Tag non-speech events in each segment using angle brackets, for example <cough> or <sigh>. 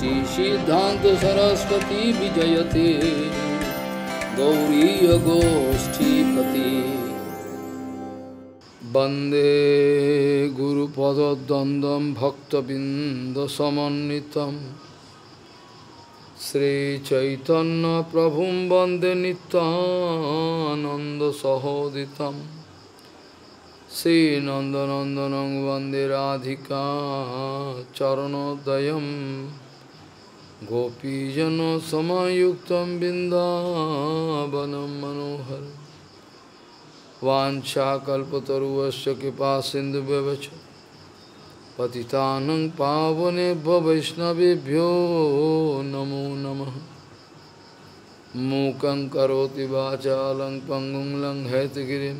श्री सिद्धान्तसरस्वतीविजयते गौरीयगोष्ठीपति वन्दे गुरुपदद्वन्द्वं भक्तबिन्दसमन्नितं श्रीचैतन्यप्रभुं वन्दे नित्यानन्दसहोदितं वन्दे राधिका चरणोदयम् गोपीजन सामुक्त बिंदावन मनोहर वाछाकुवश कृपा सिंधु व्यवच पति पावने वैष्णवभ्यो नमो नम मूक वाचा पंगुं लंघयतगिरी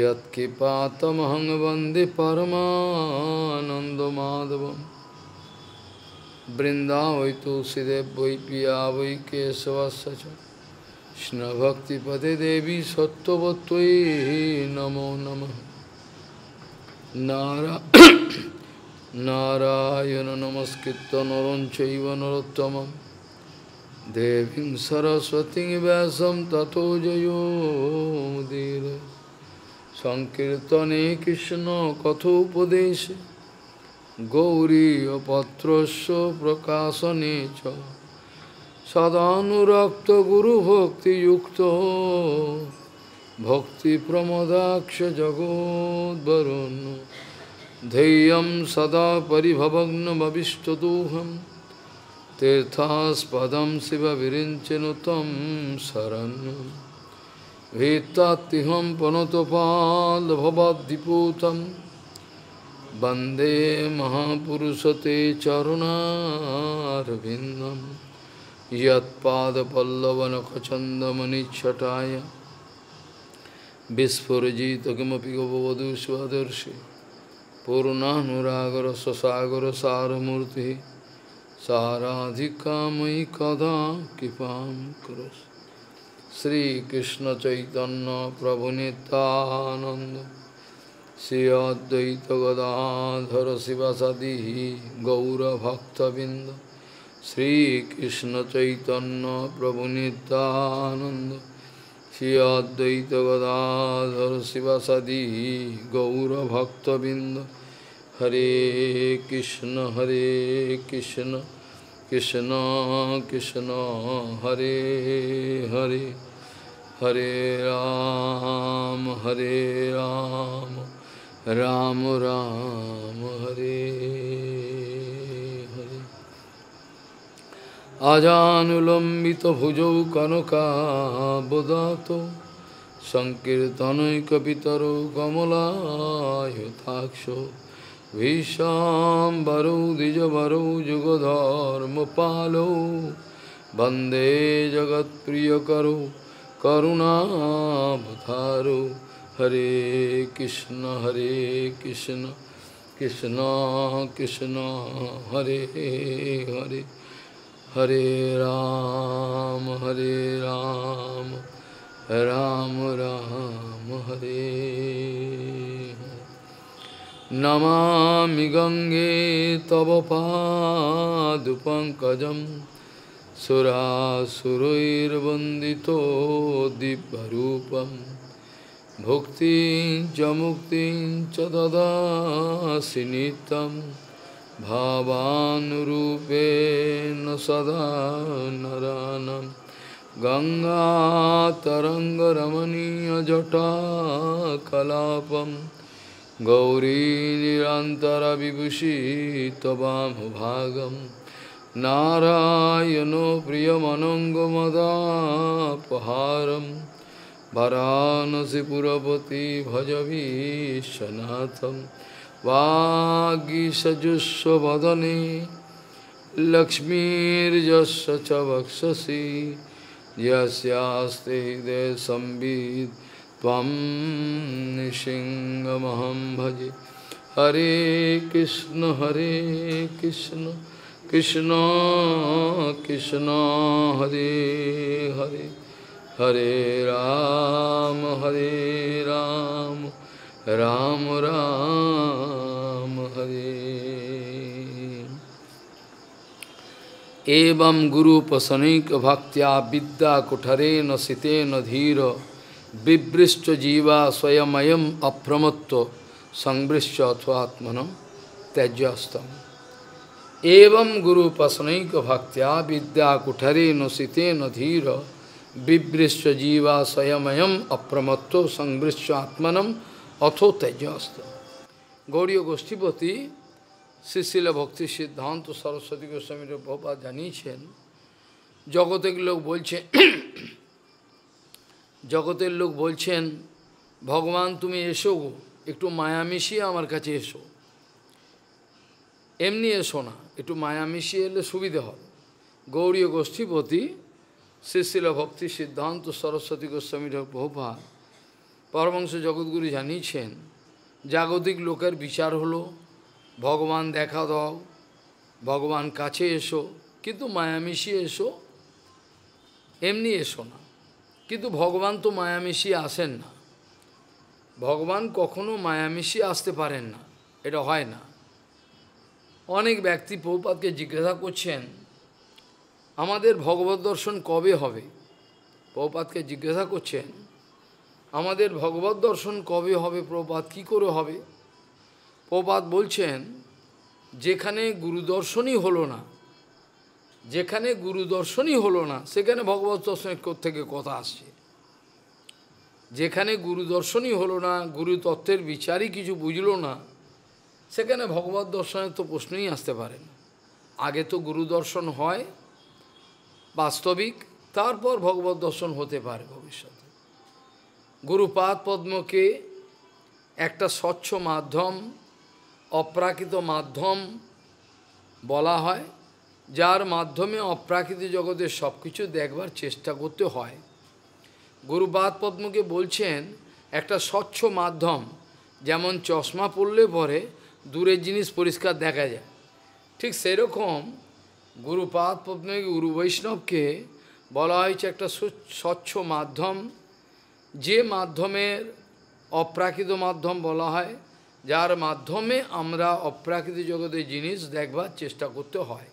यत्कृपातमहंग वंदे परमानंदमाधवम् वृंदावई तुलसीदेव वै पिया वै केशवश्च कृष्ण भक्ति पदे देवी सत्वत्वी नमो नमः नारा नारायण नमस्कृत नर चैव नरोत्तम देवी सरस्वती व्यास तथो जयो मुदीर संकीर्तने कृष्ण कथोपदेश গৌরীপত্রস্য প্রকাশনে চ সদানুরক্ত গুরুভক্তিযুক্ত ভক্তিপ্রমদাক্ষ জগদ্বরুণ ধেয়ং সদা পরিভবগ্নমবিষ্টদোহম তীর্থাস্পদম শিব বিরিঞ্চন তম শরণ্য ভীতাত্তিহম পনতপাল ভবদ্দিপূতম वंदे ते वन्दे महापुरुषते चरुणारविन्दं यत्पादपल्लवनखचन्दमनिच्छटाय स्वदर्शी पूर्णागर ससागर स्वदर्शि पूर्णानुरागरससागरसारमूर्तिः साराधिकामयि कदा कृपा श्रीकृष्ण चैतन्य प्रभुनतानंद श्री गदाधर शिव सदी गौरभक्तबिंद श्रीकृष्ण चैतन्य प्रभु निदानंद श्री गदाधर शिव सदी गौरभक्तबिंद हरे कृष्ण हरे कृष्ण कृष्ण कृष्ण हरे हरे हरे राम हरे राम, हरे राम রাম রাম হরে হরে আজানুলম্বিত ভুজৌ কনকাবদাত সংকীর্তনৈকিতর কমলায়তাক্ষ ভীষাম্বরৌ দ্বিজবরৌ যুগধর্ম পালৌ বন্দে জগৎপ্রিয় করো করুণাবতারৌ हरे कृष्ण हरे कृष्ण कृष्ण कृष्ण हरे हरे हरे राम हरे राम राम राम हरे नमा गंगे तव पंकज सुरासुरैर्वन्दितो दिव्यरूपम् भुक्ति च मुक्ति च ददासि नित्यं भावानुरूपेण सदा नरानं गङ्गातरङ्गरमणीयजटा तवाम गौरीनिरन्तरविभूषितवामभागं नारायणो प्रियमनङ्गमदापहारम् वाराणसीपुरपति भजवीशनाथं भज लक्ष्मीर्जस्य च वक्षसि यस्यास्ते हृदय संविद त्वं निशिङ्गमहं भजे हरे कृष्ण हरे कृष्ण कृष्ण कृष्ण हरे हरे हरे राम हरे राम राम राम हरे एवं गुरु प्रसनिक भक्त्या विद्या कुठरे न सिते न धीर विवृष्ट जीवा स्वयं अप्रमत्व संवृष्ट अथवात्मन त्यज्यस्तम एवं गुरु प्रसनिक भक्त्या विद्या कुठरे न सिते न धीर বিবৃশ্য জীবা স্বয়ময়ম অপ্রমত্ত সংবৃশ্য আত্মনম অথ তেজস্ত গৌরীয় গোষ্ঠীপতি শিশিল ভক্তি সিদ্ধান্ত সরস্বতী গোস্বামীর বাবা জানিয়েছেন জগতের লোক বলছে জগতের লোক বলছেন ভগবান তুমি এসো গো একটু মায়া মিশিয়ে আমার কাছে এসো এমনি এসো না একটু মায়া মিশিয়ে এলে সুবিধে হবে গৌরীয় গোষ্ঠীপতি শ্রীশিল ভক্তি সিদ্ধান্ত সরস্বতী গোস্বামী প্রভুপাত পরমাংশ জগৎগুরু জানিয়েছেন জাগতিক লোকের বিচার হলো ভগবান দেখা দাও ভগবান কাছে এসো কিন্তু মায়ামিশি এসো এমনি এসো না কিন্তু ভগবান তো মায়ামিশি আসেন না ভগবান কখনো মায়ামিশি আসতে পারেন না এটা হয় না অনেক ব্যক্তি প্রভুপাতকে জিজ্ঞাসা করছেন আমাদের ভগবত দর্শন কবে হবে প্রপাতকে জিজ্ঞাসা করছেন আমাদের ভগবত দর্শন কবে হবে প্রপাত কি করে হবে প্রপাত বলছেন যেখানে গুরু দর্শনই হলো না যেখানে গুরু দর্শনই হলো না সেখানে ভগবত দর্শনের থেকে কথা আসছে যেখানে গুরু দর্শনই হলো না গুরু তত্ত্বের বিচারই কিছু বুঝলো না সেখানে ভগবত দর্শনের তো প্রশ্নই আসতে পারেন আগে তো গুরু দর্শন হয় বাস্তবিক তারপর ভগবত দর্শন হতে পারে ভবিষ্যতে গুরুপাদ পদ্মকে একটা স্বচ্ছ মাধ্যম অপ্রাকৃত মাধ্যম বলা হয় যার মাধ্যমে অপ্রাকৃত জগতের সব কিছু দেখবার চেষ্টা করতে হয় গুরুপাদ পদ্মকে বলছেন একটা স্বচ্ছ মাধ্যম যেমন চশমা পড়লে পরে দূরের জিনিস পরিষ্কার দেখা যায় ঠিক সেরকম গুরুপাদ পত্নী গুরু বৈষ্ণবকে বলা হয়েছে একটা স্বচ্ছ মাধ্যম যে মাধ্যমের অপ্রাকৃত মাধ্যম বলা হয় যার মাধ্যমে আমরা অপ্রাকৃত জগতের জিনিস দেখবার চেষ্টা করতে হয়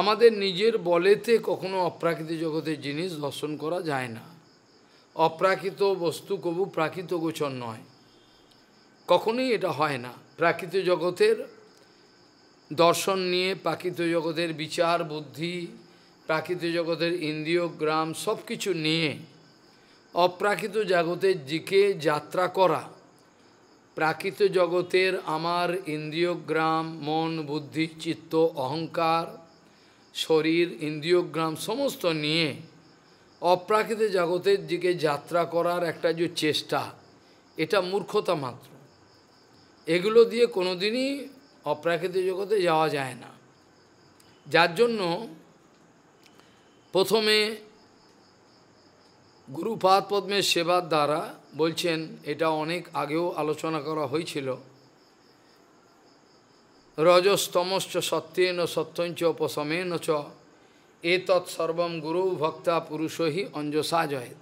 আমাদের নিজের বলেতে কখনো অপ্রাকৃত জগতের জিনিস দর্শন করা যায় না অপ্রাকৃত বস্তু কবু প্রাকৃত গোচর নয় কখনোই এটা হয় না প্রাকৃত জগতের দর্শন নিয়ে প্রাকৃত জগতের বিচার বুদ্ধি প্রাকৃত জগতের ইন্দ্রিয় গ্রাম সব কিছু নিয়ে অপ্রাকৃত জগতের দিকে যাত্রা করা প্রাকৃত জগতের আমার ইন্দ্রিয়গ্রাম মন বুদ্ধি চিত্ত অহংকার শরীর ইন্দ্রিয়গ্রাম সমস্ত নিয়ে অপ্রাকৃত জগতের দিকে যাত্রা করার একটা যে চেষ্টা এটা মূর্খতা মাত্র এগুলো দিয়ে কোনোদিনই অপ্রাকৃতিক জগতে যাওয়া যায় না যার জন্য প্রথমে গুরুপাদ পদ্মের সেবার দ্বারা বলছেন এটা অনেক আগেও আলোচনা করা হয়েছিল রজস্তমশ্চ সত্যেন সত্যঞ্চ উপশমেন চ এতৎ সর্বম গুরু ভক্তা পুরুষহি অঞ্জসা জয়েত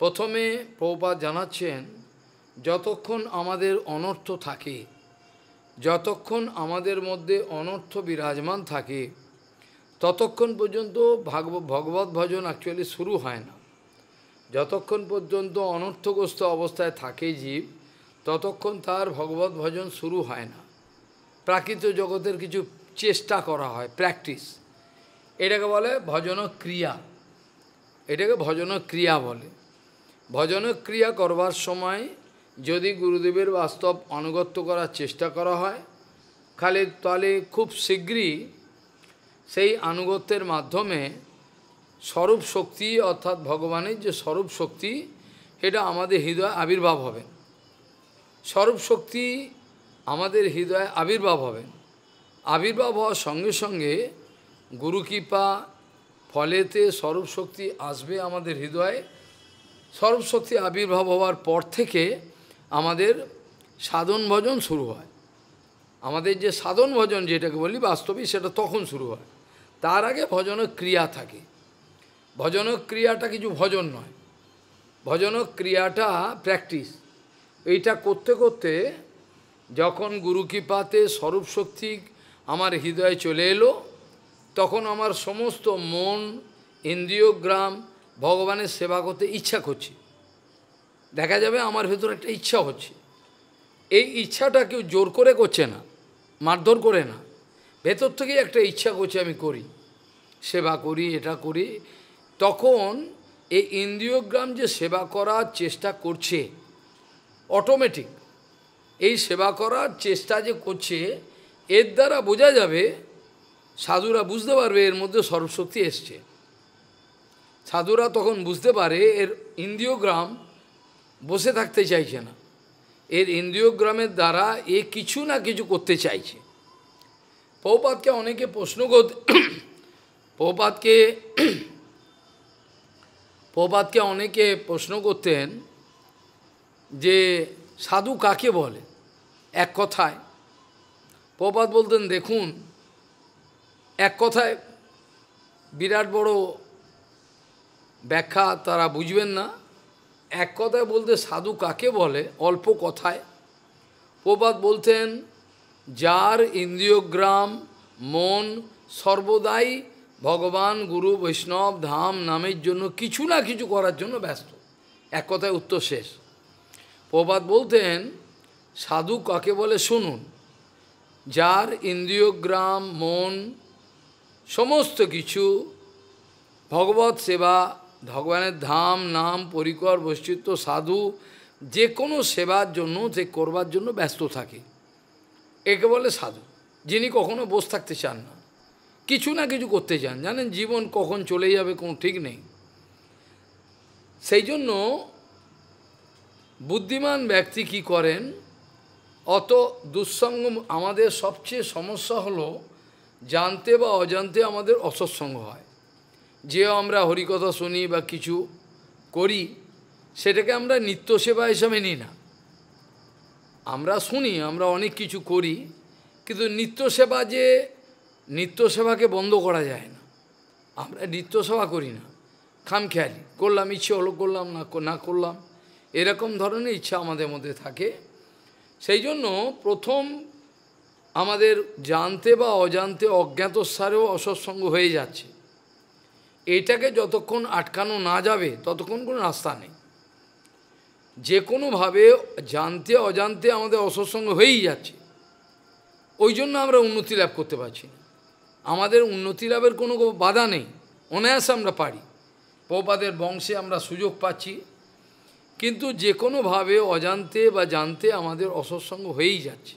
প্রথমে প্রপাত জানাচ্ছেন যতক্ষণ আমাদের অনর্থ থাকে যতক্ষণ আমাদের মধ্যে অনর্থ বিরাজমান থাকে ততক্ষণ পর্যন্ত ভাগব ভগবত ভজন অ্যাকচুয়ালি শুরু হয় না যতক্ষণ পর্যন্ত অনর্থগ্রস্ত অবস্থায় থাকে জীব ততক্ষণ তার ভগবত ভজন শুরু হয় না প্রাকৃত জগতের কিছু চেষ্টা করা হয় প্র্যাকটিস এটাকে বলে ভজন ক্রিয়া এটাকে ভজন ক্রিয়া বলে ভজন ক্রিয়া করবার সময় যদি গুরুদেবের বাস্তব অনুগত্য করার চেষ্টা করা হয় খালি তাহলে খুব শীঘ্রই সেই আনুগত্যের মাধ্যমে স্বরূপ শক্তি অর্থাৎ ভগবানের যে স্বরূপ শক্তি এটা আমাদের হৃদয়ে আবির্ভাব হবেন স্বরূপ শক্তি আমাদের হৃদয়ে আবির্ভাব হবেন আবির্ভাব হওয়ার সঙ্গে সঙ্গে গুরু কৃপা ফলেতে স্বরূপ শক্তি আসবে আমাদের হৃদয়ে স্বরূপ শক্তি আবির্ভাব হওয়ার পর থেকে আমাদের সাধন ভজন শুরু হয় আমাদের যে সাধন ভজন যেটাকে বলি বাস্তবিক সেটা তখন শুরু হয় তার আগে ভজনের ক্রিয়া থাকে ভজনের ক্রিয়াটা কিছু ভজন নয় ভজনক্রিয়াটা ক্রিয়াটা প্র্যাকটিস এইটা করতে করতে যখন গুরুকৃপাতে স্বরূপশক্তি স্বরূপ শক্তি আমার হৃদয়ে চলে এলো তখন আমার সমস্ত মন ইন্দ্রিয়গ্রাম ভগবানের সেবা করতে ইচ্ছা করছি দেখা যাবে আমার ভেতরে একটা ইচ্ছা হচ্ছে এই ইচ্ছাটা কেউ জোর করে করছে না মারধর করে না ভেতর থেকেই একটা ইচ্ছা করছে আমি করি সেবা করি এটা করি তখন এই ইন্দ্রিয়গ্রাম যে সেবা করার চেষ্টা করছে অটোমেটিক এই সেবা করার চেষ্টা যে করছে এর দ্বারা বোঝা যাবে সাধুরা বুঝতে পারবে এর মধ্যে সর্বশক্তি এসছে সাধুরা তখন বুঝতে পারে এর ইন্দ্রিয়গ্রাম বসে থাকতে চাইছে না এর ইন্দ্রিয়গ্রামের দ্বারা এ কিছু না কিছু করতে চাইছে পৌপাতকে অনেকে প্রশ্ন করতে পৌপাতকে পৌপাতকে অনেকে প্রশ্ন করতেন যে সাধু কাকে বলে এক কথায় পৌপাত বলতেন দেখুন এক কথায় বিরাট বড় ব্যাখ্যা তারা বুঝবেন না এক কথায় বলতে সাধু কাকে বলে অল্প কথায় প্রবাদ বলতেন যার ইন্দ্রিয়গ্রাম মন সর্বদাই ভগবান গুরু বৈষ্ণব ধাম নামের জন্য কিছু না কিছু করার জন্য ব্যস্ত এক কথায় উত্তর শেষ প্রবাদ বলতেন সাধু কাকে বলে শুনুন যার ইন্দ্রিয়গ্রাম মন সমস্ত কিছু ভগবত সেবা ভগবানের ধাম নাম পরিকর বৈশ্চিত্য সাধু যে কোনো সেবার জন্য সে করবার জন্য ব্যস্ত থাকে একে বলে সাধু যিনি কখনো বসে থাকতে চান না কিছু না কিছু করতে চান জানেন জীবন কখন চলে যাবে কোনো ঠিক নেই সেই জন্য বুদ্ধিমান ব্যক্তি কি করেন অত দুঃসঙ্গ আমাদের সবচেয়ে সমস্যা হলো জানতে বা অজান্তে আমাদের অসৎসঙ্গ হয় যে আমরা হরিকথা শুনি বা কিছু করি সেটাকে আমরা নিত্য সেবা হিসাবে নিই না আমরা শুনি আমরা অনেক কিছু করি কিন্তু নিত্য সেবা যে নিত্য সেবাকে বন্ধ করা যায় না আমরা নিত্য সেবা করি না খামখেয়ালি করলাম ইচ্ছে হলো করলাম না না করলাম এরকম ধরনের ইচ্ছা আমাদের মধ্যে থাকে সেই জন্য প্রথম আমাদের জানতে বা অজান্তে অজ্ঞাতসারেও অসৎসঙ্গ হয়ে যাচ্ছে এটাকে যতক্ষণ আটকানো না যাবে ততক্ষণ কোনো রাস্তা নেই যে কোনোভাবে জানতে অজান্তে আমাদের অসৎসঙ্গ হয়েই যাচ্ছে ওই জন্য আমরা উন্নতি লাভ করতে পারছি আমাদের উন্নতি লাভের কোনো বাধা নেই অনায়াসে আমরা পারি পৌপাদের বংশে আমরা সুযোগ পাচ্ছি কিন্তু যে কোনোভাবে অজান্তে বা জানতে আমাদের অসৎসঙ্গ হয়েই যাচ্ছে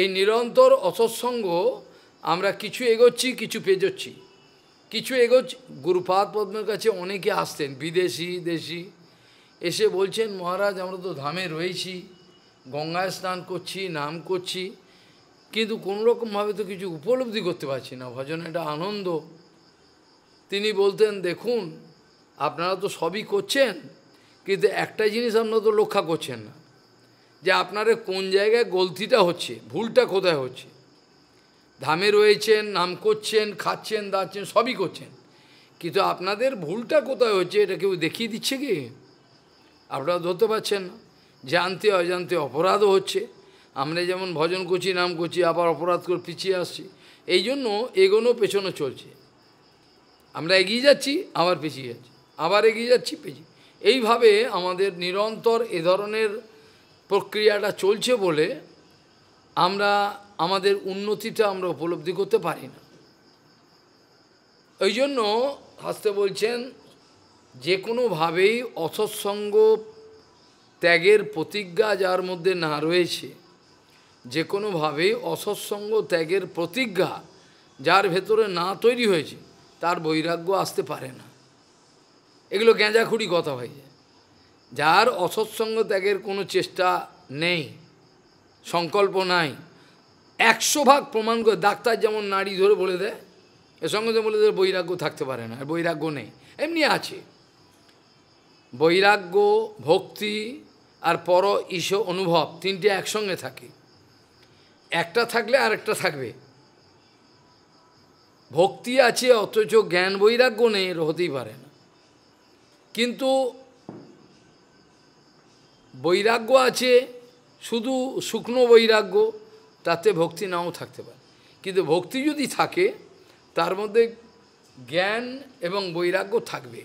এই নিরন্তর অসৎসঙ্গ আমরা কিছু এগোচ্ছি কিছু পেজোচ্ছি কিছু এগোচ্ছে গুরুপাদ পদ্মের কাছে অনেকে আসতেন বিদেশি দেশি এসে বলছেন মহারাজ আমরা তো ধামে রয়েছি গঙ্গায় স্নান করছি নাম করছি কিন্তু কোনোরকমভাবে তো কিছু উপলব্ধি করতে পারছি না ভজন এটা আনন্দ তিনি বলতেন দেখুন আপনারা তো সবই করছেন কিন্তু একটা জিনিস আপনারা তো লক্ষ্য করছেন না যে আপনারা কোন জায়গায় গলতিটা হচ্ছে ভুলটা কোথায় হচ্ছে ধামে রয়েছেন নাম করছেন খাচ্ছেন দাচ্ছেন সবই করছেন কিন্তু আপনাদের ভুলটা কোথায় হচ্ছে এটা কেউ দেখিয়ে দিচ্ছে কি আপনারা ধরতে পারছেন না জানতে অজান্তে অপরাধও হচ্ছে আমরা যেমন ভজন করছি নাম করছি আবার অপরাধ করে পিছিয়ে আসছি এই জন্য এগোনো পেছনে চলছে আমরা এগিয়ে যাচ্ছি আবার পিছিয়ে যাচ্ছি আবার এগিয়ে যাচ্ছি পিছিয়ে এইভাবে আমাদের নিরন্তর এ ধরনের প্রক্রিয়াটা চলছে বলে আমরা আমাদের উন্নতিটা আমরা উপলব্ধি করতে পারি না ওই জন্য হাসতে বলছেন যে কোনোভাবেই অসৎসঙ্গ ত্যাগের প্রতিজ্ঞা যার মধ্যে না রয়েছে যে কোনোভাবেই অসৎসঙ্গ ত্যাগের প্রতিজ্ঞা যার ভেতরে না তৈরি হয়েছে তার বৈরাগ্য আসতে পারে না এগুলো গেঁজাখুড়ি কথা হয়ে যায় যার অসৎসঙ্গ ত্যাগের কোনো চেষ্টা নেই সংকল্প নাই একশো ভাগ প্রমাণ করে ডাক্তার যেমন নারী ধরে বলে দেয় এর সঙ্গে তো বলে দেয় বৈরাগ্য থাকতে পারে না আর বৈরাগ্য নেই এমনি আছে বৈরাগ্য ভক্তি আর পর ঈস অনুভব তিনটে একসঙ্গে থাকে একটা থাকলে আর একটা থাকবে ভক্তি আছে অথচ জ্ঞান বৈরাগ্য নেই হতেই পারে না কিন্তু বৈরাগ্য আছে শুধু শুকনো বৈরাগ্য তাতে ভক্তি নাও থাকতে পারে কিন্তু ভক্তি যদি থাকে তার মধ্যে জ্ঞান এবং বৈরাগ্য থাকবে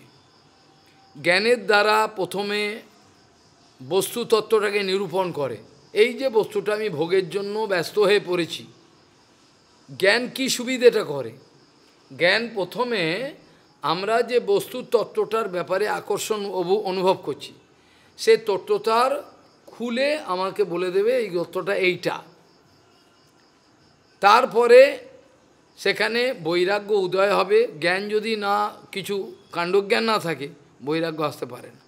জ্ঞানের দ্বারা প্রথমে বস্তু তত্ত্বটাকে নিরূপণ করে এই যে বস্তুটা আমি ভোগের জন্য ব্যস্ত হয়ে পড়েছি জ্ঞান কি সুবিধেটা করে জ্ঞান প্রথমে আমরা যে বস্তু তত্ত্বটার ব্যাপারে আকর্ষণ অনুভব করছি সে তত্ত্বটার খুলে আমাকে বলে দেবে এই তত্ত্বটা এইটা তারপরে সেখানে বৈরাগ্য উদয় হবে জ্ঞান যদি না কিছু কাণ্ডজ্ঞান না থাকে বৈরাগ্য আসতে পারে না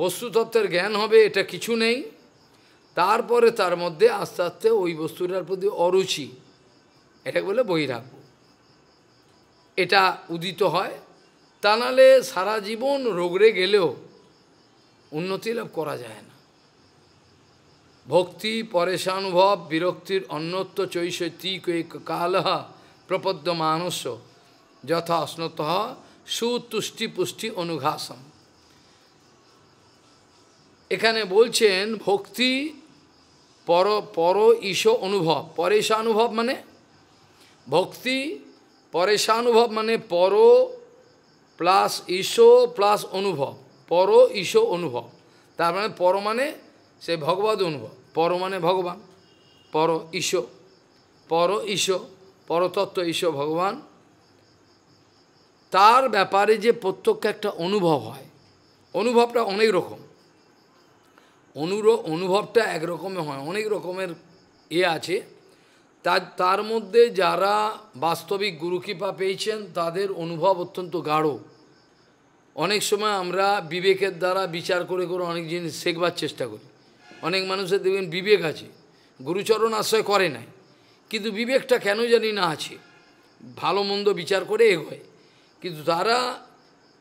বস্তুতত্ত্বের জ্ঞান হবে এটা কিছু নেই তারপরে তার মধ্যে আস্তে আস্তে ওই বস্তুটার প্রতি অরুচি এটা বলে বৈরাগ্য এটা উদিত হয় তা নালে সারা জীবন রোগড়ে গেলেও উন্নতি লাভ করা যায় না ভক্তি পরেশানুভব বিরক্তির অন্যত্ব চৈশতি কাল প্রপদ্য মানস্য যথা অশ্নত সুতুষ্টি পুষ্টি অনুঘাসম এখানে বলছেন ভক্তি পর পর ঈশ অনুভব পরেশানুভব মানে ভক্তি পরেশানুভব মানে পর প্লাস ঈশ প্লাস অনুভব পর ঈশ অনুভব তার মানে পর মানে সে ভগবত অনুভব পর মানে ভগবান পর ঈশ পর ঈশ পরতত্ত্ব ঈশ ভগবান তার ব্যাপারে যে প্রত্যক্ষ একটা অনুভব হয় অনুভবটা অনেক রকম অনুর অনুভবটা একরকম হয় অনেক রকমের এ আছে তার তার মধ্যে যারা বাস্তবিক গুরুকৃপা পেয়েছেন তাদের অনুভব অত্যন্ত গাঢ় অনেক সময় আমরা বিবেকের দ্বারা বিচার করে করে অনেক জিনিস শেখবার চেষ্টা করি অনেক মানুষের দেখবেন বিবেক আছে গুরুচরণ আশ্রয় করে নাই কিন্তু বিবেকটা কেন জানি না আছে ভালো মন্দ বিচার করে এগোয় কিন্তু তারা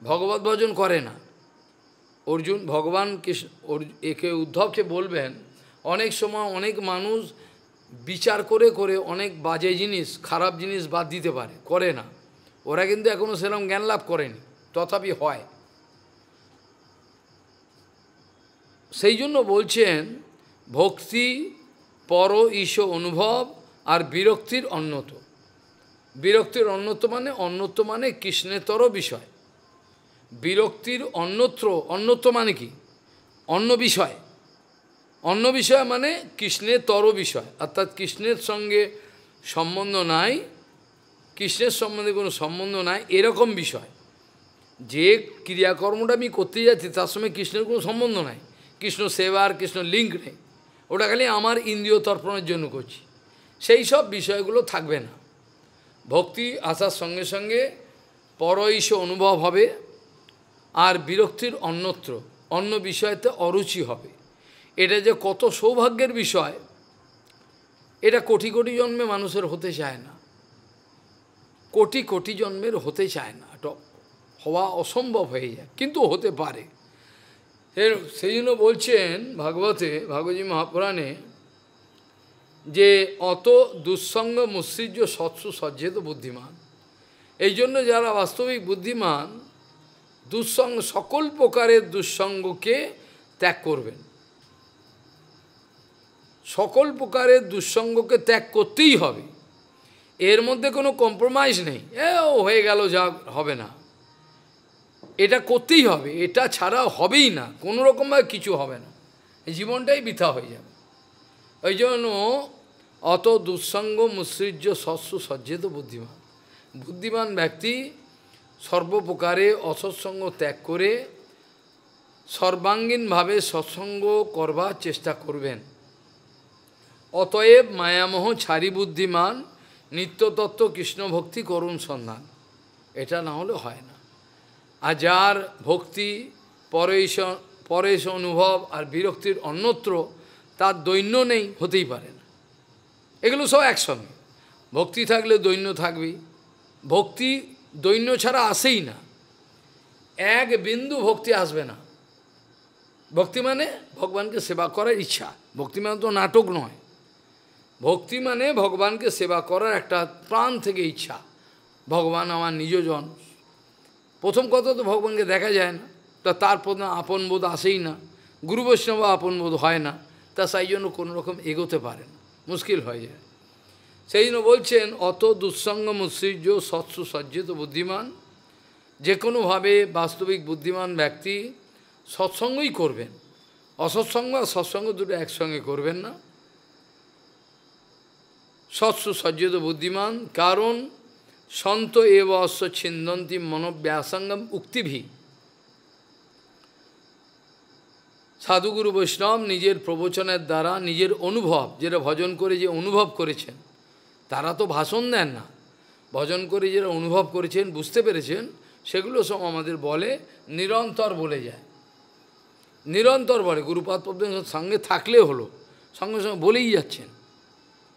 ভগবত ভজন করে না অর্জুন ভগবান কৃষ্ণ একে উদ্ধবকে বলবেন অনেক সময় অনেক মানুষ বিচার করে করে অনেক বাজে জিনিস খারাপ জিনিস বাদ দিতে পারে করে না ওরা কিন্তু এখনও সেরকম জ্ঞান লাভ করেনি তথাপি হয় সেই জন্য বলছেন ভক্তি পর ঈশ অনুভব আর বিরক্তির অন্যত বিরক্তির অন্যত মানে অন্যত মানে কৃষ্ণেতর বিষয় বিরক্তির অন্যত্র অন্যত্র মানে কি অন্য বিষয় অন্য বিষয় মানে কৃষ্ণের তর বিষয় অর্থাৎ কৃষ্ণের সঙ্গে সম্বন্ধ নাই কৃষ্ণের সম্বন্ধে কোনো সম্বন্ধ নাই এরকম বিষয় যে ক্রিয়াকর্মটা আমি করতে যাচ্ছি তার সঙ্গে কৃষ্ণের কোনো সম্বন্ধ নাই কৃষ্ণ সেবা আর কৃষ্ণ লিঙ্ক নেই ওটা খালি আমার ইন্দ্রিয় তর্পণের জন্য করছি সেই সব বিষয়গুলো থাকবে না ভক্তি আসার সঙ্গে সঙ্গে পরইস অনুভব হবে আর বিরক্তির অন্যত্র অন্য বিষয়তে অরুচি হবে এটা যে কত সৌভাগ্যের বিষয় এটা কোটি কোটি জন্মে মানুষের হতে চায় না কোটি কোটি জন্মের হতে চায় না এটা হওয়া অসম্ভব হয়ে যায় কিন্তু হতে পারে সেই জন্য বলছেন ভাগবতে ভাগবতী মহাপুরাণে যে অত দুঃসঙ্গ মুৎসৃজ্য সৎসু সজ্জিত বুদ্ধিমান এই জন্য যারা বাস্তবিক বুদ্ধিমান দুঃসঙ্গ সকল প্রকারের দুঃসঙ্গকে ত্যাগ করবেন সকল প্রকারের দুঃসঙ্গকে ত্যাগ করতেই হবে এর মধ্যে কোনো কম্প্রোমাইজ নেই এ হয়ে গেল যা হবে না এটা করতেই হবে এটা ছাড়া হবেই না কোনো রকমভাবে কিছু হবে না জীবনটাই বৃথা হয়ে যাবে ওই জন্য অত দুঃসঙ্গ মুসৃজ্য শস্য সজ্জিত বুদ্ধিমান বুদ্ধিমান ব্যক্তি সর্বপ্রকারে অসৎসঙ্গ ত্যাগ করে সর্বাঙ্গীনভাবে সৎসঙ্গ করবার চেষ্টা করবেন অতএব মায়ামোহ ছাড়ি বুদ্ধিমান নিত্যতত্ত্ব কৃষ্ণভক্তি করুণ সন্ধান এটা না হলে হয় না আর যার ভক্তি পরেশ পরেশ অনুভব আর বিরক্তির অন্যত্র তার দৈন্য নেই হতেই পারে না এগুলো সব একসঙ্গে ভক্তি থাকলে দৈন্য থাকবেই ভক্তি দৈন্য ছাড়া আসেই না এক বিন্দু ভক্তি আসবে না ভক্তি মানে ভগবানকে সেবা করার ইচ্ছা ভক্তি মানে তো নাটক নয় ভক্তি মানে ভগবানকে সেবা করার একটা প্রাণ থেকে ইচ্ছা ভগবান আমার নিজজন প্রথম কথা তো ভগবানকে দেখা যায় না তা তার প্রথম আপন বোধ আসেই না গুরু বৈষ্ণব আপন বোধ হয় না তা সেই জন্য কোনোরকম এগোতে পারে না মুশকিল হয়ে যায় সেই জন্য বলছেন অত দুঃসঙ্গ মুৎসৃজ্য সৎসুসজ্জিত বুদ্ধিমান যে কোনোভাবে বাস্তবিক বুদ্ধিমান ব্যক্তি সৎসঙ্গই করবেন অসৎসঙ্গ আর সৎসঙ্গ দুটো একসঙ্গে করবেন না সৎসুসজ্জিত বুদ্ধিমান কারণ সন্ত এব অশ্ব ছিন্দন্তি মনোব্যাসঙ্গম উক্তিভি সাধুগুরু বৈষ্ণব নিজের প্রবচনের দ্বারা নিজের অনুভব যেটা ভজন করে যে অনুভব করেছেন তারা তো ভাষণ দেন না ভজন করে যেটা অনুভব করেছেন বুঝতে পেরেছেন সেগুলো সব আমাদের বলে নিরন্তর বলে যায় নিরন্তর বলে গুরুপাদ প্রবলেন সঙ্গে থাকলে হলো সঙ্গে সঙ্গে বলেই যাচ্ছেন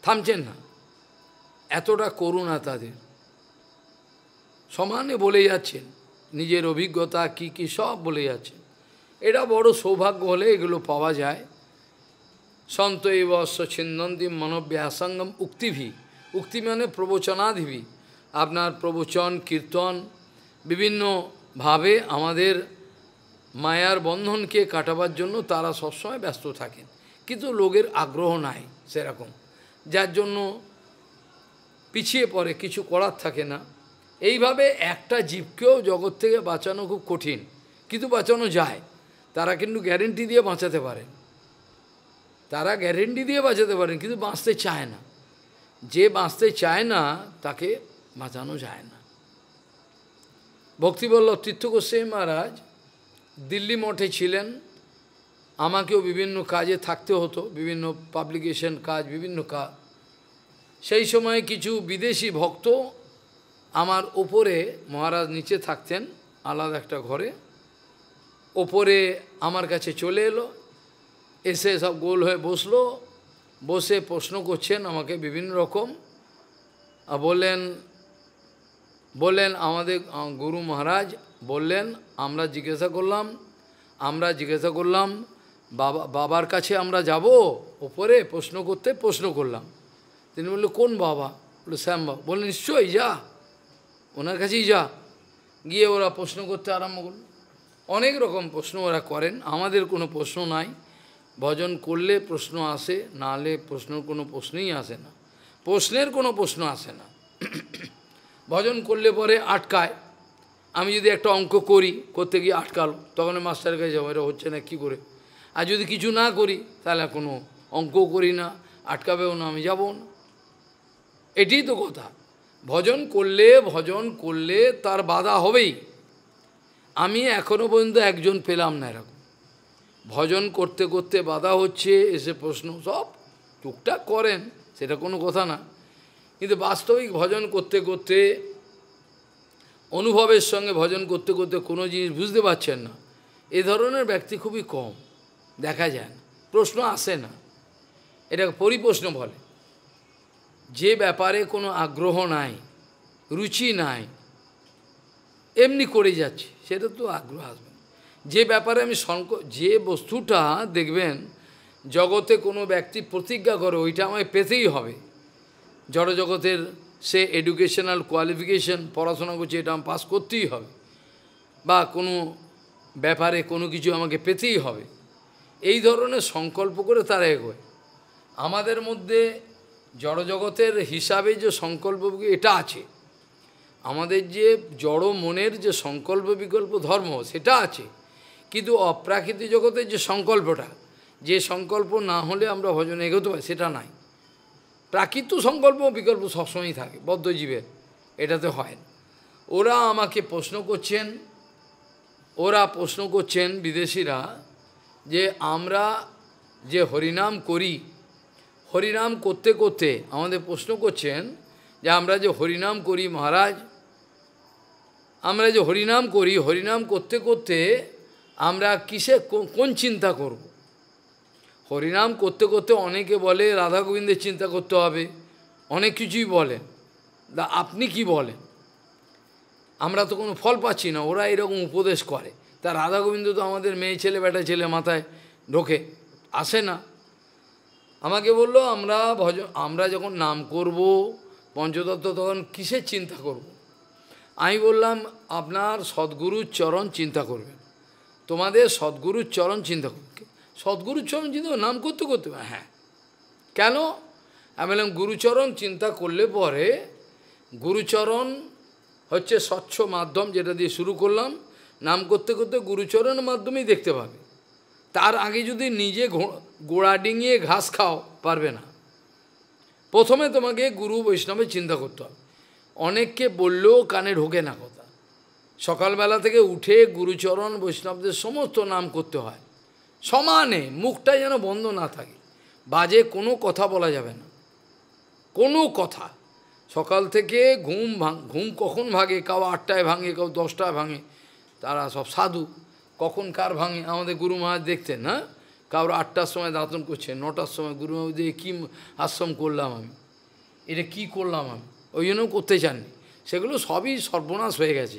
থামছেন না এতটা করুণা তাদের সমানে বলে যাচ্ছেন নিজের অভিজ্ঞতা কি কি সব বলে যাচ্ছেন এটা বড় সৌভাগ্য হলে এগুলো পাওয়া যায় সন্ত এই অশ্ব ছিন্দন্তী মনব্যাসঙ্গম উক্তিভি উক্তি মানে প্রবচনাধিবি আপনার প্রবচন কীর্তন বিভিন্নভাবে আমাদের মায়ার বন্ধনকে কাটাবার জন্য তারা সবসময় ব্যস্ত থাকেন কিন্তু লোকের আগ্রহ নাই সেরকম যার জন্য পিছিয়ে পড়ে কিছু করার থাকে না এইভাবে একটা জীবকেও জগৎ থেকে বাঁচানো খুব কঠিন কিন্তু বাঁচানো যায় তারা কিন্তু গ্যারেন্টি দিয়ে বাঁচাতে পারেন তারা গ্যারেন্টি দিয়ে বাঁচাতে পারেন কিন্তু বাঁচতে চায় না যে বাঁচতে চায় না তাকে বাঁচানো যায় না ভক্তিবল্লভ তীর্থ গোস্বাই মহারাজ দিল্লি মঠে ছিলেন আমাকেও বিভিন্ন কাজে থাকতে হতো বিভিন্ন পাবলিকেশন কাজ বিভিন্ন কাজ সেই সময়ে কিছু বিদেশি ভক্ত আমার ওপরে মহারাজ নিচে থাকতেন আলাদা একটা ঘরে ওপরে আমার কাছে চলে এলো এসে সব গোল হয়ে বসলো বসে প্রশ্ন করছেন আমাকে বিভিন্ন রকম বললেন বললেন আমাদের গুরু মহারাজ বললেন আমরা জিজ্ঞাসা করলাম আমরা জিজ্ঞাসা করলাম বাবা বাবার কাছে আমরা যাব ওপরে প্রশ্ন করতে প্রশ্ন করলাম তিনি বললো কোন বাবা বললো শ্যাম বাবা বললেন নিশ্চয়ই যা ওনার কাছেই যা গিয়ে ওরা প্রশ্ন করতে আরম্ভ করল অনেক রকম প্রশ্ন ওরা করেন আমাদের কোনো প্রশ্ন নাই ভজন করলে প্রশ্ন আসে হলে প্রশ্নর কোনো প্রশ্নই আসে না প্রশ্নের কোনো প্রশ্ন আসে না ভজন করলে পরে আটকায় আমি যদি একটা অঙ্ক করি করতে গিয়ে আটকালো তখন মাস্টারের কাছে যাবো এটা হচ্ছে না কি করে আর যদি কিছু না করি তাহলে কোনো অঙ্ক করি না আটকাবেও না আমি যাবো না এটাই তো কথা ভজন করলে ভজন করলে তার বাধা হবেই আমি এখনও পর্যন্ত একজন পেলাম না এরকম ভজন করতে করতে বাধা হচ্ছে এসে প্রশ্ন সব টুকটাক করেন সেটা কোনো কথা না কিন্তু বাস্তবিক ভজন করতে করতে অনুভবের সঙ্গে ভজন করতে করতে কোনো জিনিস বুঝতে পারছেন না এ ধরনের ব্যক্তি খুবই কম দেখা যায় প্রশ্ন আসে না এটাকে পরিপ্রশ্ন বলে যে ব্যাপারে কোনো আগ্রহ নাই রুচি নাই এমনি করে যাচ্ছে সেটা তো আগ্রহ আসবে যে ব্যাপারে আমি সংক যে বস্তুটা দেখবেন জগতে কোনো ব্যক্তি প্রতিজ্ঞা করে ওইটা আমায় পেতেই হবে জড়জগতের সে এডুকেশনাল কোয়ালিফিকেশন পড়াশোনা করছে এটা আমি পাস করতেই হবে বা কোনো ব্যাপারে কোনো কিছু আমাকে পেতেই হবে এই ধরনের সংকল্প করে তারা এগোয় আমাদের মধ্যে জড়জগতের হিসাবে যে সংকল্প এটা আছে আমাদের যে জড় মনের যে সংকল্প বিকল্প ধর্ম সেটা আছে কিন্তু অপ্রাকৃতিক জগতের যে সংকল্পটা যে সংকল্প না হলে আমরা ভজনে এগোতে পারি সেটা নাই প্রাকৃত সংকল্প বিকল্প সবসময়ই থাকে বদ্ধজীবের এটাতে হয় ওরা আমাকে প্রশ্ন করছেন ওরা প্রশ্ন করছেন বিদেশিরা যে আমরা যে হরিনাম করি হরিনাম করতে করতে আমাদের প্রশ্ন করছেন যে আমরা যে হরিনাম করি মহারাজ আমরা যে হরিনাম করি হরিনাম করতে করতে আমরা কিসে কোন চিন্তা করব। হরিনাম করতে করতে অনেকে বলে রাধা গোবিন্দের চিন্তা করতে হবে অনেক কিছুই বলে দা আপনি কি বলেন আমরা তো কোনো ফল পাচ্ছি না ওরা এরকম উপদেশ করে তা রাধা গোবিন্দ তো আমাদের মেয়ে ছেলে বেটা ছেলে মাথায় ঢোকে আসে না আমাকে বললো আমরা ভজ আমরা যখন নাম করব পঞ্চতত্ত্ব তখন কিসের চিন্তা করব। আমি বললাম আপনার সদ্গুরুর চরণ চিন্তা করবেন তোমাদের সদ্গুরুর চরণ চিন্তা করবে সদ্গুরুর চরণ চিন্তা নাম করতে করতে হ্যাঁ কেন আমি বললাম গুরুচরণ চিন্তা করলে পরে গুরুচরণ হচ্ছে স্বচ্ছ মাধ্যম যেটা দিয়ে শুরু করলাম নাম করতে করতে গুরুচরণের মাধ্যমেই দেখতে পাবে তার আগে যদি নিজে গোড়া ডিঙিয়ে ঘাস খাও পারবে না প্রথমে তোমাকে গুরু বৈষ্ণবের চিন্তা করতে হবে অনেককে বললেও কানে ঢোকে না কথা সকালবেলা থেকে উঠে গুরুচরণ বৈষ্ণবদের সমস্ত নাম করতে হয় সমানে মুখটা যেন বন্ধ না থাকে বাজে কোনো কথা বলা যাবে না কোনো কথা সকাল থেকে ঘুম ভাঙ ঘুম কখন ভাঙে কাউ আটটায় ভাঙে কাউ দশটায় ভাঙে তারা সব সাধু কখন কার ভাঙে আমাদের গুরু মহারাজ দেখতেন হ্যাঁ কারোর আটটার সময় দাঁতন করছে নটার সময় গুরু মহারাজ দিয়ে কী আশ্রম করলাম আমি এটা কি করলাম আমি ওই জন্য করতে চাননি সেগুলো সবই সর্বনাশ হয়ে গেছে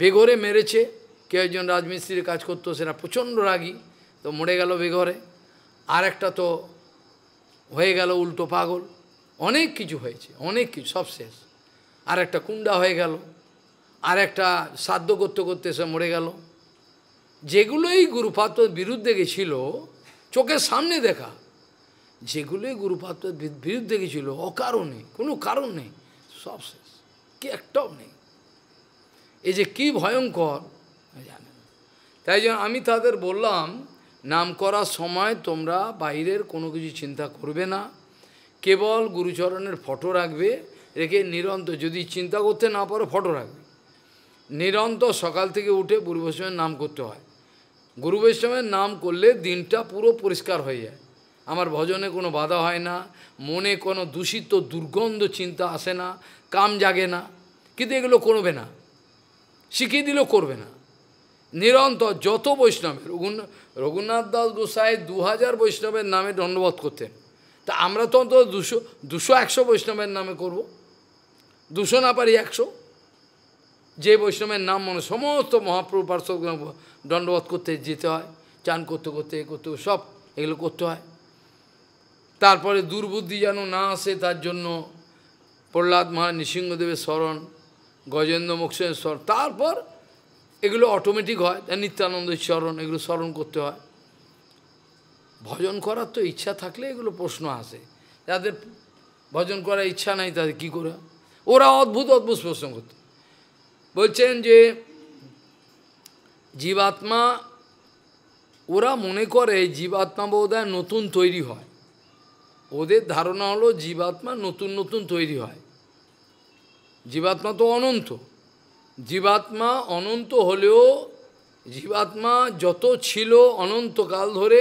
বেঘরে মেরেছে কেউ একজন রাজমিস্ত্রির কাজ করতো সেটা প্রচণ্ড রাগি তো মরে গেল বেঘরে আর একটা তো হয়ে গেল উল্টো পাগল অনেক কিছু হয়েছে অনেক কিছু সব শেষ আর একটা কুণ্ডা হয়ে গেল আর একটা সাধ্য করতে করতে সে মরে গেল যেগুলোই গুরুপাত্রের বিরুদ্ধে গেছিল চোখের সামনে দেখা যেগুলোই গুরুপাত্রের বিরুদ্ধে গেছিল অকারণে কোনো কারণ নেই সব শেষ কি একটাও নেই এই যে কি ভয়ঙ্কর জানে তাই জন্য আমি তাদের বললাম নাম করার সময় তোমরা বাইরের কোনো কিছু চিন্তা করবে না কেবল গুরুচরণের ফটো রাখবে রেখে নিরন্তর যদি চিন্তা করতে না পারো ফটো রাখবে নিরন্তর সকাল থেকে উঠে পূর্বসময়ের নাম করতে হয় গুরু বৈষ্ণবের নাম করলে দিনটা পুরো পরিষ্কার হয়ে যায় আমার ভজনে কোনো বাধা হয় না মনে কোনো দূষিত দুর্গন্ধ চিন্তা আসে না কাম জাগে না কিন্তু এগুলো করবে না শিখিয়ে দিলেও করবে না নিরন্তর যত বৈষ্ণবে রঘুন রঘুনাথ দাস গোসাই দু হাজার বৈষ্ণবের নামে দণ্ডবোধ করতেন তা আমরা তো অন্তত দুশো দুশো একশো বৈষ্ণবের নামে করব। দুশো না পারি একশো যে বৈষ্ণবের নাম মনে সমস্ত মহাপ্রভু পার্শ্ব দণ্ডবোধ করতে যেতে হয় চান করতে করতে করতে সব এগুলো করতে হয় তারপরে দুর্বুদ্ধি যেন না আসে তার জন্য প্রহ্লাদ মহা নৃসিংহদেবের স্মরণ গজেন্দ্র মোক্ষের স্মরণ তারপর এগুলো অটোমেটিক হয় নিত্যানন্দ স্মরণ এগুলো স্মরণ করতে হয় ভজন করার তো ইচ্ছা থাকলে এগুলো প্রশ্ন আসে যাদের ভজন করার ইচ্ছা নাই তাদের কী করে ওরা অদ্ভুত অদ্ভুত প্রশ্ন করত বলছেন যে জীবাত্মা ওরা মনে করে জীবাত্মা বোধ নতুন তৈরি হয় ওদের ধারণা হলো জীবাত্মা নতুন নতুন তৈরি হয় জীবাত্মা তো অনন্ত জীবাত্মা অনন্ত হলেও জীবাত্মা যত ছিল অনন্তকাল ধরে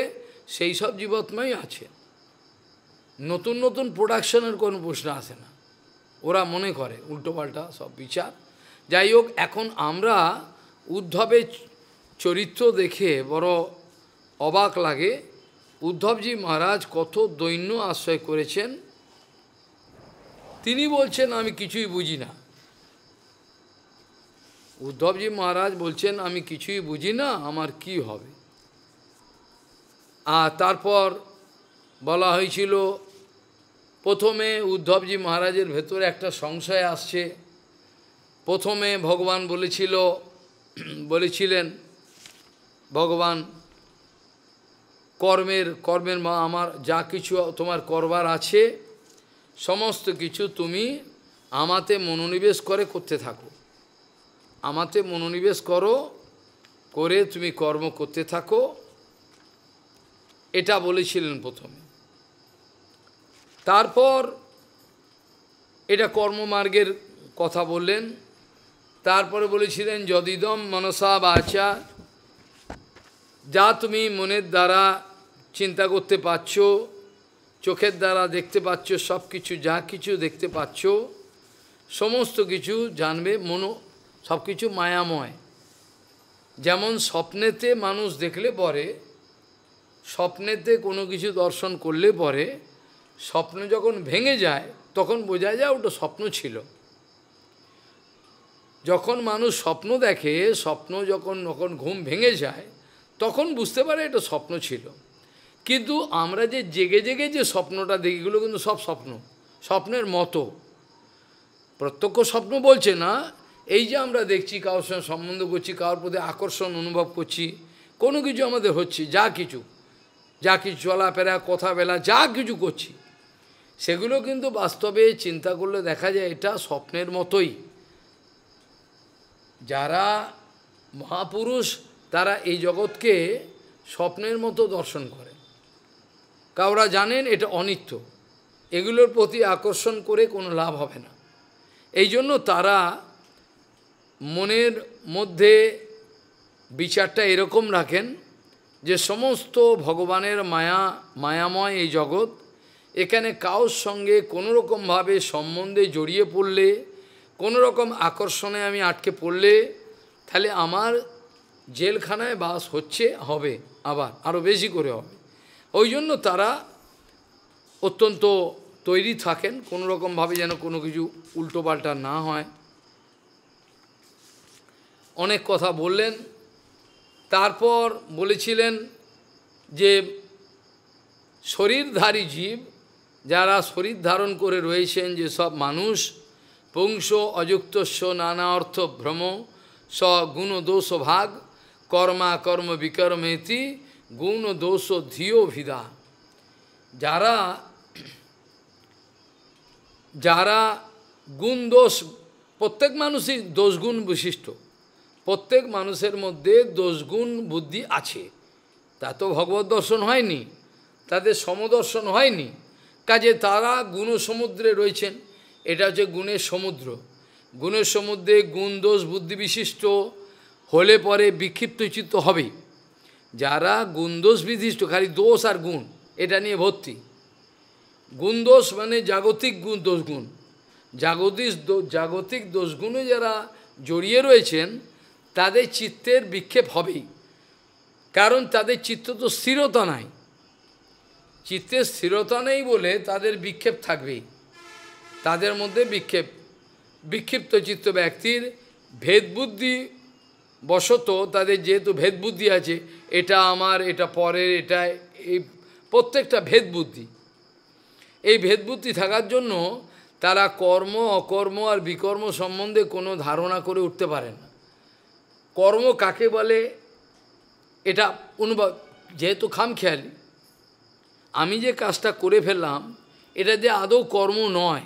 সেই সব জীবাত্মাই আছে নতুন নতুন প্রোডাকশনের কোনো প্রশ্ন আসে না ওরা মনে করে উল্টোপাল্টা সব বিচার যাই হোক এখন আমরা উদ্ধবের চরিত্র দেখে বড় অবাক লাগে উদ্ধবজি মহারাজ কত দৈন্য আশ্রয় করেছেন তিনি বলছেন আমি কিছুই বুঝি না উদ্ধবজি মহারাজ বলছেন আমি কিছুই বুঝি না আমার কি হবে আর তারপর বলা হয়েছিল প্রথমে উদ্ধবজি মহারাজের ভেতরে একটা সংশয় আসছে প্রথমে ভগবান বলেছিল বলেছিলেন ভগবান কর্মের কর্মের মা আমার যা কিছু তোমার করবার আছে সমস্ত কিছু তুমি আমাতে মনোনিবেশ করে করতে থাকো আমাতে মনোনিবেশ করো করে তুমি কর্ম করতে থাকো এটা বলেছিলেন প্রথমে তারপর এটা কর্মমার্গের কথা বললেন তারপরে বলেছিলেন যদিদম মনসা বাচা যা তুমি মনের দ্বারা চিন্তা করতে পারছ চোখের দ্বারা দেখতে পাচ্ছ সব কিছু যা কিছু দেখতে পাচ্ছ সমস্ত কিছু জানবে মনো সব কিছু মায়াময় যেমন স্বপ্নেতে মানুষ দেখলে পরে স্বপ্নেতে কোনো কিছু দর্শন করলে পরে স্বপ্ন যখন ভেঙে যায় তখন বোঝা যায় ওটা স্বপ্ন ছিল যখন মানুষ স্বপ্ন দেখে স্বপ্ন যখন যখন ঘুম ভেঙে যায় তখন বুঝতে পারে এটা স্বপ্ন ছিল কিন্তু আমরা যে জেগে জেগে যে স্বপ্নটা দেখি এগুলো কিন্তু সব স্বপ্ন স্বপ্নের মতো প্রত্যক্ষ স্বপ্ন বলছে না এই যে আমরা দেখছি কারোর সঙ্গে সম্বন্ধ করছি কারোর প্রতি আকর্ষণ অনুভব করছি কোনো কিছু আমাদের হচ্ছে যা কিছু যা কিছু চলাফেরা কথা বেলা যা কিছু করছি সেগুলো কিন্তু বাস্তবে চিন্তা করলে দেখা যায় এটা স্বপ্নের মতোই যারা মহাপুরুষ তারা এই জগৎকে স্বপ্নের মতো দর্শন করে কাউরা জানেন এটা অনিত্য এগুলোর প্রতি আকর্ষণ করে কোনো লাভ হবে না এই জন্য তারা মনের মধ্যে বিচারটা এরকম রাখেন যে সমস্ত ভগবানের মায়া মায়াময় এই জগৎ এখানে কাউর সঙ্গে কোনো রকমভাবে সম্বন্ধে জড়িয়ে পড়লে কোনো রকম আকর্ষণে আমি আটকে পড়লে তাহলে আমার জেলখানায় বাস হচ্ছে হবে আবার আরও বেশি করে হবে ওই জন্য তারা অত্যন্ত তৈরি থাকেন কোনো রকমভাবে যেন কোনো কিছু উল্টোপাল্টা না হয় অনেক কথা বললেন তারপর বলেছিলেন যে শরীরধারী জীব যারা শরীর ধারণ করে রয়েছেন যে সব মানুষ পুংস অযুক্তস্ব নানা অর্থ ভ্রম স দোষ ভাগ কর্মা কর্ম বিকর্মেতি গুণ দোষ ধিও ভিদা যারা যারা গুণ দোষ প্রত্যেক মানুষই দোষগুণ বিশিষ্ট প্রত্যেক মানুষের মধ্যে দোষগুণ বুদ্ধি আছে তা তো ভগবত দর্শন হয়নি তাদের সমদর্শন হয়নি কাজে তারা গুণ সমুদ্রে রয়েছেন এটা হচ্ছে গুণের সমুদ্র গুণের সমুদ্রে গুণ দোষ বুদ্ধি বিশিষ্ট হলে পরে বিক্ষিপ্ত চিত্ত হবে যারা গুণদোষ বিধিষ্ট খালি দোষ আর গুণ এটা নিয়ে ভর্তি গুণদোষ মানে জাগতিক গুণ দোষগুণ জাগতিক জাগতিক দোষগুণে যারা জড়িয়ে রয়েছেন তাদের চিত্তের বিক্ষেপ হবেই কারণ তাদের চিত্ত তো স্থিরতা নাই চিত্তের স্থিরতা নেই বলে তাদের বিক্ষেপ থাকবেই তাদের মধ্যে বিক্ষেপ বিক্ষিপ্ত চিত্ত ব্যক্তির ভেদবুদ্ধি বশত তাদের যেহেতু ভেদবুদ্ধি আছে এটা আমার এটা পরের এটা এই প্রত্যেকটা ভেদবুদ্ধি এই ভেদবুদ্ধি থাকার জন্য তারা কর্ম অকর্ম আর বিকর্ম সম্বন্ধে কোনো ধারণা করে উঠতে পারে না কর্ম কাকে বলে এটা অনুভব যেহেতু খামখেয়ালি আমি যে কাজটা করে ফেললাম এটা যে আদৌ কর্ম নয়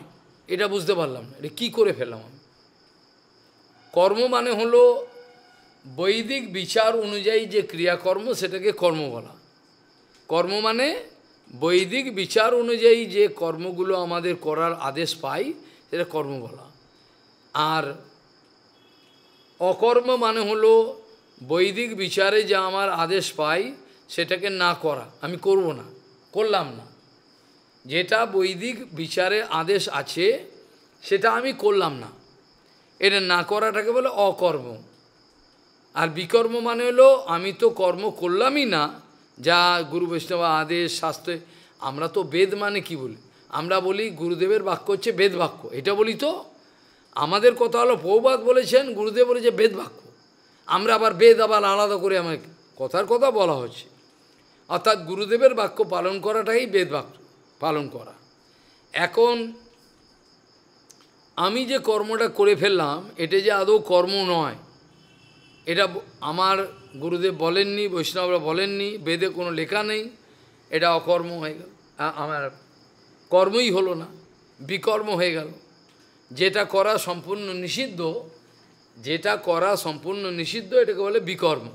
এটা বুঝতে পারলাম না এটা কী করে ফেললাম আমি কর্ম মানে হলো বৈদিক বিচার অনুযায়ী যে ক্রিয়াকর্ম সেটাকে কর্ম বলা কর্ম মানে বৈদিক বিচার অনুযায়ী যে কর্মগুলো আমাদের করার আদেশ পাই সেটা কর্ম বলা আর অকর্ম মানে হলো বৈদিক বিচারে যা আমার আদেশ পাই সেটাকে না করা আমি করব না করলাম না যেটা বৈদিক বিচারে আদেশ আছে সেটা আমি করলাম না এটা না করাটাকে বলে অকর্ম আর বিকর্ম মানে হলো আমি তো কর্ম করলামই না যা গুরু বৈষ্ণব আদেশ শাস্ত্রে আমরা তো বেদ মানে কি বলি আমরা বলি গুরুদেবের বাক্য হচ্ছে বেদ বাক্য এটা বলি তো আমাদের কথা হলো প্রবাদ বলেছেন গুরুদেব বলেছে বেদ বাক্য আমরা আবার বেদ আবার আলাদা করে আমাকে কথার কথা বলা হচ্ছে অর্থাৎ গুরুদেবের বাক্য পালন করাটাই বেদ বাক্য পালন করা এখন আমি যে কর্মটা করে ফেললাম এটা যে আদৌ কর্ম নয় এটা আমার গুরুদেব বলেননি বৈষ্ণবরা বলেননি বেদে কোনো লেখা নেই এটা অকর্ম হয়ে গেল আমার কর্মই হলো না বিকর্ম হয়ে গেল যেটা করা সম্পূর্ণ নিষিদ্ধ যেটা করা সম্পূর্ণ নিষিদ্ধ এটাকে বলে বিকর্ম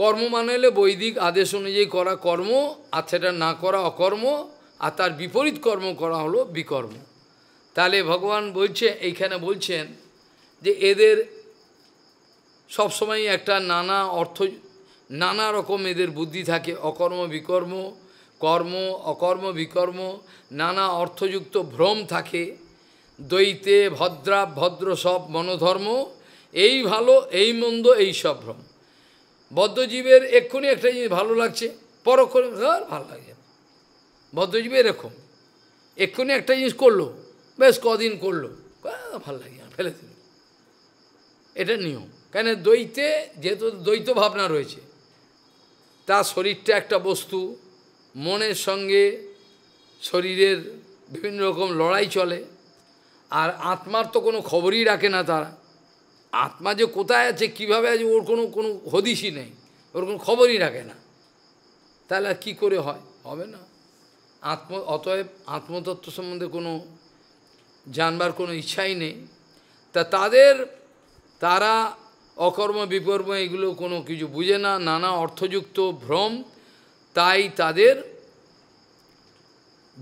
কর্ম মানে হলে বৈদিক আদেশ অনুযায়ী করা কর্ম আর সেটা না করা অকর্ম আর তার বিপরীত কর্ম করা হলো বিকর্ম তাহলে ভগবান বলছে এইখানে বলছেন যে এদের সবসময় একটা নানা অর্থ নানা রকম এদের বুদ্ধি থাকে অকর্ম বিকর্ম কর্ম অকর্ম বিকর্ম নানা অর্থযুক্ত ভ্রম থাকে দ্বৈতে ভদ্রা ভদ্র সব মনোধর্ম এই ভালো এই মন্দ এই সব ভ্রম বদ্ধজীবের এক্ষুনি একটা জিনিস ভালো লাগছে পরক্ষণে ধর ভালো লাগে বদ্ধজীব এরকম এক্ষুনি একটা জিনিস করলো বেশ কদিন করলো ভালো লাগে ফেলে দিল এটা নিয়ম কেন দ্বৈতে যেহেতু দ্বৈত ভাবনা রয়েছে তার শরীরটা একটা বস্তু মনের সঙ্গে শরীরের বিভিন্ন রকম লড়াই চলে আর আত্মার তো কোনো খবরই রাখে না তারা আত্মা যে কোথায় আছে কিভাবে আছে ওর কোনো কোনো হদিসই নেই ওর কোনো খবরই রাখে না তাহলে কি করে হয় হবে না আত্ম অতএব আত্মতত্ত্ব সম্বন্ধে কোনো জানবার কোনো ইচ্ছাই নেই তা তাদের তারা অকর্ম বিকর্ম এগুলো কোনো কিছু বুঝে না নানা অর্থযুক্ত ভ্রম তাই তাদের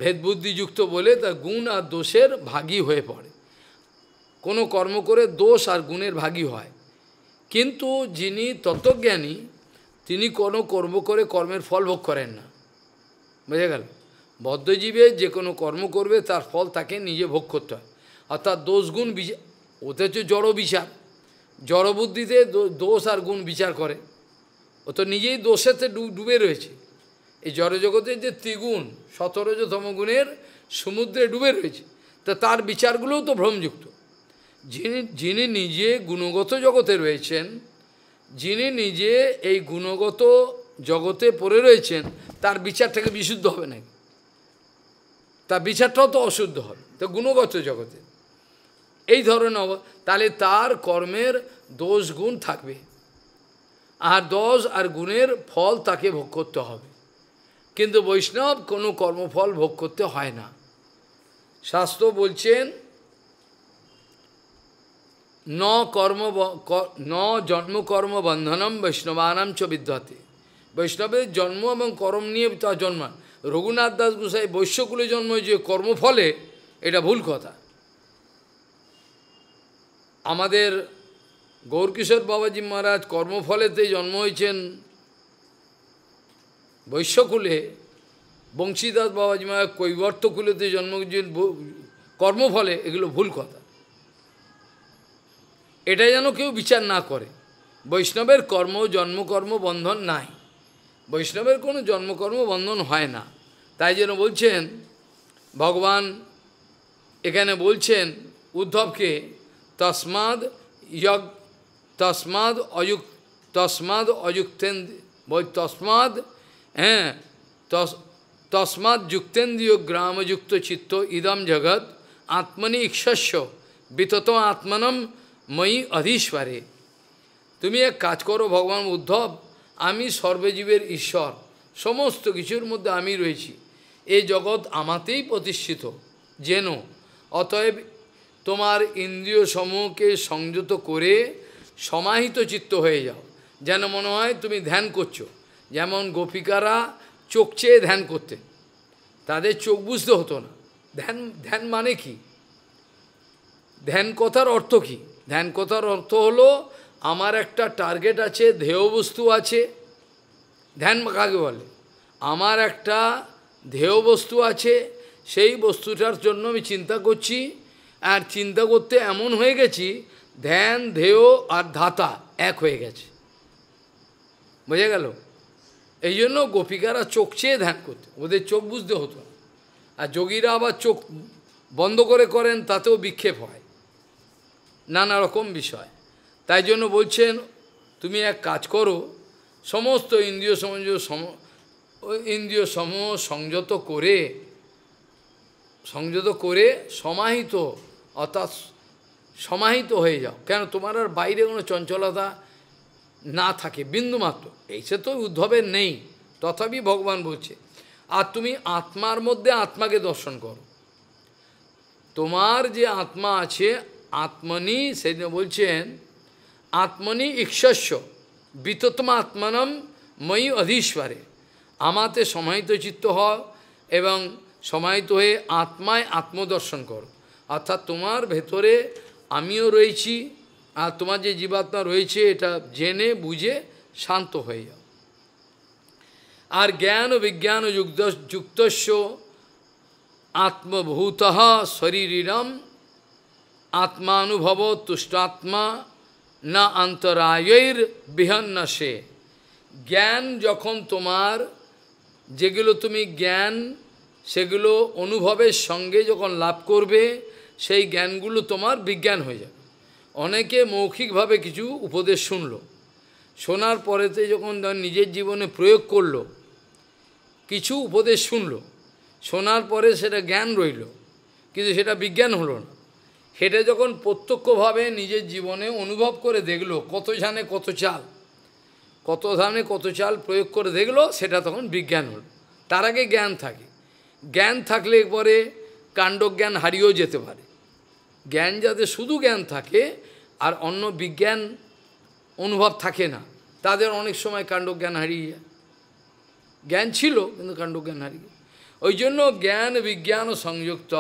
ভেদবুদ্ধিযুক্ত বলে তা গুণ আর দোষের ভাগী হয়ে পড়ে কোনো কর্ম করে দোষ আর গুণের ভাগী হয় কিন্তু যিনি তত্ত্বজ্ঞানী তিনি কোনো কর্ম করে কর্মের ফল ভোগ করেন না বুঝে গেল বদ্ধজীবে যে কোনো কর্ম করবে তার ফল তাকে নিজে ভোগ করতে হয় অর্থাৎ দোষগুণ বিচার ওতে হচ্ছে জড় বিচার জড়বুদ্ধিতে দোষ আর গুণ বিচার করে ও তো নিজেই দোষেতে ডুবে রয়েছে এই জড়জগতের যে ত্রিগুণ সতরজ ধমগুণের সমুদ্রে ডুবে রয়েছে তা তার বিচারগুলোও তো ভ্রমযুক্ত যিনি যিনি নিজে গুণগত জগতে রয়েছেন যিনি নিজে এই গুণগত জগতে পড়ে রয়েছেন তার বিচারটাকে বিশুদ্ধ হবে না তার বিচারটাও তো অশুদ্ধ হবে তো গুণগত জগতে এই ধরনের তাহলে তার কর্মের দোষ গুণ থাকবে আর দশ আর গুণের ফল তাকে ভোগ করতে হবে কিন্তু বৈষ্ণব কোনো কর্মফল ভোগ করতে হয় না শাস্ত্র বলছেন ন কর্ম ন জন্মকর্ম বন্ধনম বৈষ্ণবানাম চ বিদ্যাতে বৈষ্ণবের জন্ম এবং কর্ম নিয়ে তা জন্মান রঘুনাথ দাস গোসাই বৈশ্যকুলে জন্ম যে কর্মফলে এটা ভুল কথা আমাদের গৌরকিশোর বাবাজি মহারাজ কর্মফলেতে জন্ম হয়েছেন বৈশ্যকুলে বংশীদাস বাবাজি মহারাজ কৈবর্তকুলেতে জন্ম হয়েছেন কর্মফলে এগুলো ভুল কথা এটা যেন কেউ বিচার না করে বৈষ্ণবের কর্ম জন্মকর্ম বন্ধন নাই বৈষ্ণবের কোনো জন্মকর্ম বন্ধন হয় না তাই যেন বলছেন ভগবান এখানে বলছেন উদ্ধবকে তসমাদ ইয়গ তসমাদ অযুক তসমাদ অযুক্তেন্দ্র বই তসমাদ হ্যাঁ তসমাদ যুক্তেন্দ্রীয় গ্রামযুক্ত চিত্ত ইদম জগৎ আত্মনি ইক্ষস্য বিতত আত্মনম ময়ী অধীশ্বরে তুমি এক কাজ করো ভগবান উদ্ধব আমি সর্বজীবের ঈশ্বর সমস্ত কিছুর মধ্যে আমি রয়েছি এই জগৎ আমাতেই প্রতিষ্ঠিত যেন অতএব তোমার ইন্দ্রিয় সমূহকে সংযত করে সমাহিত চিত্ত হয়ে যাও যেন মনে হয় তুমি ধ্যান করছো যেমন গোপিকারা চোখ চেয়ে ধ্যান করতে তাদের চোখ বুঝতে হতো না ধ্যান ধ্যান মানে কি ধ্যান কথার অর্থ কি ধ্যান কথার অর্থ হলো আমার একটা টার্গেট আছে ধেয়বস্তু বস্তু আছে ধ্যান কাকে বলে আমার একটা ধেয় বস্তু আছে সেই বস্তুটার জন্য আমি চিন্তা করছি আর চিন্তা করতে এমন হয়ে গেছি ধ্যান ধেয় আর ধাতা এক হয়ে গেছে বোঝা গেল এই জন্য গোপিকারা চোখ চেয়ে ধ্যান করতে ওদের চোখ বুঝতে হতো আর যোগীরা আবার চোখ বন্ধ করে করেন তাতেও বিক্ষেপ হয় নানা রকম বিষয় তাই জন্য বলছেন তুমি এক কাজ করো সমস্ত ইন্দ্রিয় সমঞ্জ সম ইন্দ্রিয় সম সংযত করে সংযত করে সমাহিত অর্থাৎ সমাহিত হয়ে যাও কেন তোমার আর বাইরে কোনো চঞ্চলতা না থাকে বিন্দুমাত্র এইসে তো উদ্ধবের নেই তথাপি ভগবান বলছে আর তুমি আত্মার মধ্যে আত্মাকে দর্শন করো তোমার যে আত্মা আছে আত্মনি সেদিন বলছেন আত্মনি ঈশ্বস্য বিততম আত্মানম ময়ী অধীশ্বরে আমাতে সমাহিত চিত্ত হও এবং সমাহিত হয়ে আত্মায় আত্মদর্শন করো অর্থাৎ তোমার ভেতরে আমিও রয়েছি আর তোমার যে জীবাত্মা রয়েছে এটা জেনে বুঝে শান্ত হয়ে যাও আর জ্ঞান ও বিজ্ঞান যুক্ত যুক্তস্য আত্মভূত শরীরম আত্মানুভব তুষ্টাত্মা না আন্তরায়ের বিহন্ন সে জ্ঞান যখন তোমার যেগুলো তুমি জ্ঞান সেগুলো অনুভবের সঙ্গে যখন লাভ করবে সেই জ্ঞানগুলো তোমার বিজ্ঞান হয়ে যাবে অনেকে মৌখিকভাবে কিছু উপদেশ শুনল শোনার পরেতে যখন নিজের জীবনে প্রয়োগ করলো কিছু উপদেশ শুনল শোনার পরে সেটা জ্ঞান রইল কিন্তু সেটা বিজ্ঞান হলো না সেটা যখন প্রত্যক্ষভাবে নিজের জীবনে অনুভব করে দেখলো কত ঝানে কত চাল কত ধানে কত চাল প্রয়োগ করে দেখলো সেটা তখন বিজ্ঞান হল তার আগে জ্ঞান থাকে জ্ঞান থাকলে পরে কাণ্ডজ্ঞান হারিয়েও যেতে পারে জ্ঞান যাদের শুধু জ্ঞান থাকে আর অন্য বিজ্ঞান অনুভব থাকে না তাদের অনেক সময় কাণ্ডজ্ঞান হারিয়ে যায় জ্ঞান ছিল কিন্তু কাণ্ডজ্ঞান হারিয়ে ওই জন্য জ্ঞান বিজ্ঞান সংযুক্ত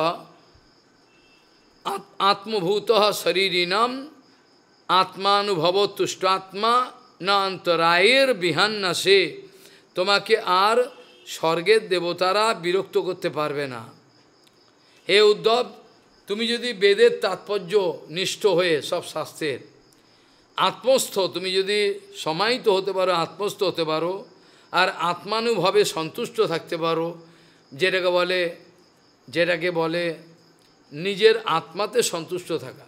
আত্মভূত শরীরিনম আত্মানুভব তুষ্টাত্মা না অন্তরায়ের বিহান না সে তোমাকে আর স্বর্গের দেবতারা বিরক্ত করতে পারবে না হে উদ্ধব তুমি যদি বেদের তাৎপর্য নিষ্ঠ হয়ে সব শাস্ত্রের আত্মস্থ তুমি যদি সমাহিত হতে পারো আত্মস্থ হতে পারো আর আত্মানুভাবে সন্তুষ্ট থাকতে পারো যেটাকে বলে যেটাকে বলে নিজের আত্মাতে সন্তুষ্ট থাকা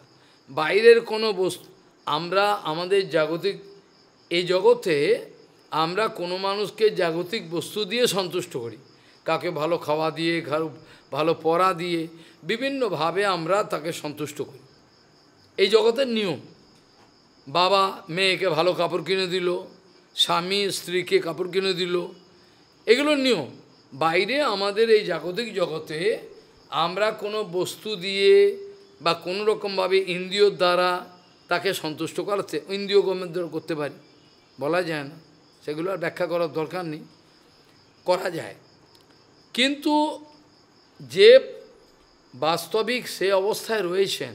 বাইরের কোনো বস্তু আমরা আমাদের জাগতিক এই জগতে আমরা কোনো মানুষকে জাগতিক বস্তু দিয়ে সন্তুষ্ট করি কাকে ভালো খাওয়া দিয়ে ভালো পড়া দিয়ে বিভিন্নভাবে আমরা তাকে সন্তুষ্ট করি এই জগতের নিয়ম বাবা মেয়েকে ভালো কাপড় কিনে দিল স্বামী স্ত্রীকে কাপড় কিনে দিল এগুলো নিয়ম বাইরে আমাদের এই জাগতিক জগতে আমরা কোনো বস্তু দিয়ে বা কোনো রকমভাবে ইন্দ্রিয়র দ্বারা তাকে সন্তুষ্ট করাতে ইন্দ্রিয় গমের করতে পারি বলা যায় না সেগুলো আর ব্যাখ্যা করার দরকার নেই করা যায় কিন্তু যে বাস্তবিক সে অবস্থায় রয়েছেন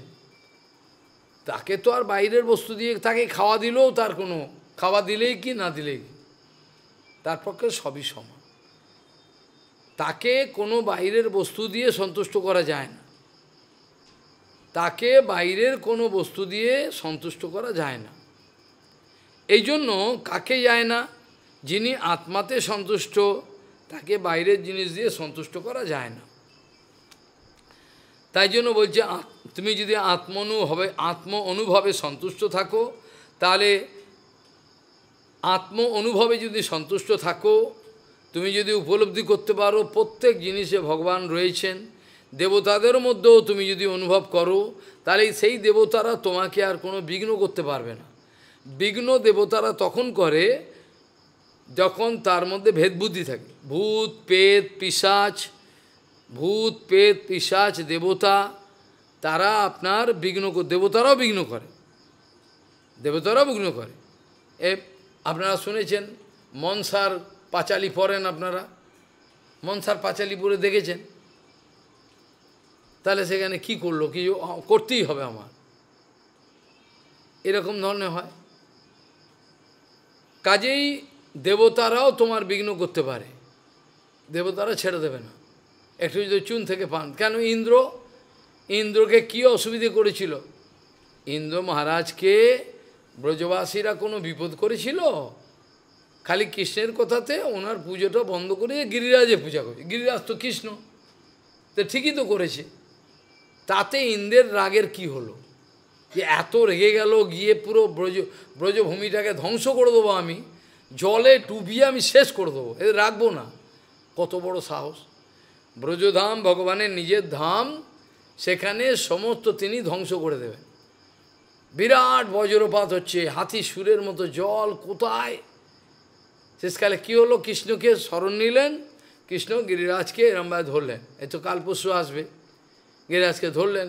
তাকে তো আর বাইরের বস্তু দিয়ে তাকে খাওয়া দিলেও তার কোনো খাওয়া দিলেই কি না দিলেই কি তার পক্ষে সবই সমান তাকে কোনো বাইরের বস্তু দিয়ে সন্তুষ্ট করা যায় না তাকে বাইরের কোনো বস্তু দিয়ে সন্তুষ্ট করা যায় না এই জন্য কাকে যায় না যিনি আত্মাতে সন্তুষ্ট তাকে বাইরের জিনিস দিয়ে সন্তুষ্ট করা যায় না তাই জন্য বলছে তুমি যদি আত্মনু হবে আত্ম অনুভবে সন্তুষ্ট থাকো তাহলে আত্ম অনুভবে যদি সন্তুষ্ট থাকো তুমি যদি উপলব্ধি করতে পারো প্রত্যেক জিনিসে ভগবান রয়েছেন দেবতাদের মধ্যেও তুমি যদি অনুভব করো তাহলে সেই দেবতারা তোমাকে আর কোনো বিঘ্ন করতে পারবে না বিঘ্ন দেবতারা তখন করে যখন তার মধ্যে ভেদবুদ্ধি থাকে ভূত পেত পিসাচ ভূত পেত পিসাচ দেবতা তারা আপনার বিঘ্ন দেবতারাও বিঘ্ন করে দেবতারাও বিঘ্ন করে এ আপনারা শুনেছেন মনসার পাঁচালি পড়েন আপনারা মনসার পাঁচালি পরে দেখেছেন তাহলে সেখানে কি করলো কি করতেই হবে আমার এরকম ধরনের হয় কাজেই দেবতারাও তোমার বিঘ্ন করতে পারে দেবতারা ছেড়ে দেবে না একটু যদি চুন থেকে পান কেন ইন্দ্র ইন্দ্রকে কি অসুবিধে করেছিল ইন্দ্র মহারাজকে ব্রজবাসীরা কোনো বিপদ করেছিল খালি কৃষ্ণের কথাতে ওনার পুজোটা বন্ধ করে গিরিরাজে পূজা করে গিরিরাজ তো কৃষ্ণ তো ঠিকই তো করেছে তাতে ইন্দ্রের রাগের কি হলো যে এত রেগে গেল গিয়ে পুরো ব্রজ ব্রজভূমিটাকে ধ্বংস করে দেবো আমি জলে টুবিয়ে আমি শেষ করে দেবো এদের রাখবো না কত বড় সাহস ব্রজধাম ভগবানের নিজের ধাম সেখানে সমস্ত তিনি ধ্বংস করে দেবেন বিরাট বজ্রপাত হচ্ছে হাতি সুরের মতো জল কোথায় শেষকালে কী হলো কৃষ্ণকে স্মরণ নিলেন কৃষ্ণ গিরিরাজকে এরমভাবে ধরলেন এ তো কাল পরশু আসবে গিরিরাজকে ধরলেন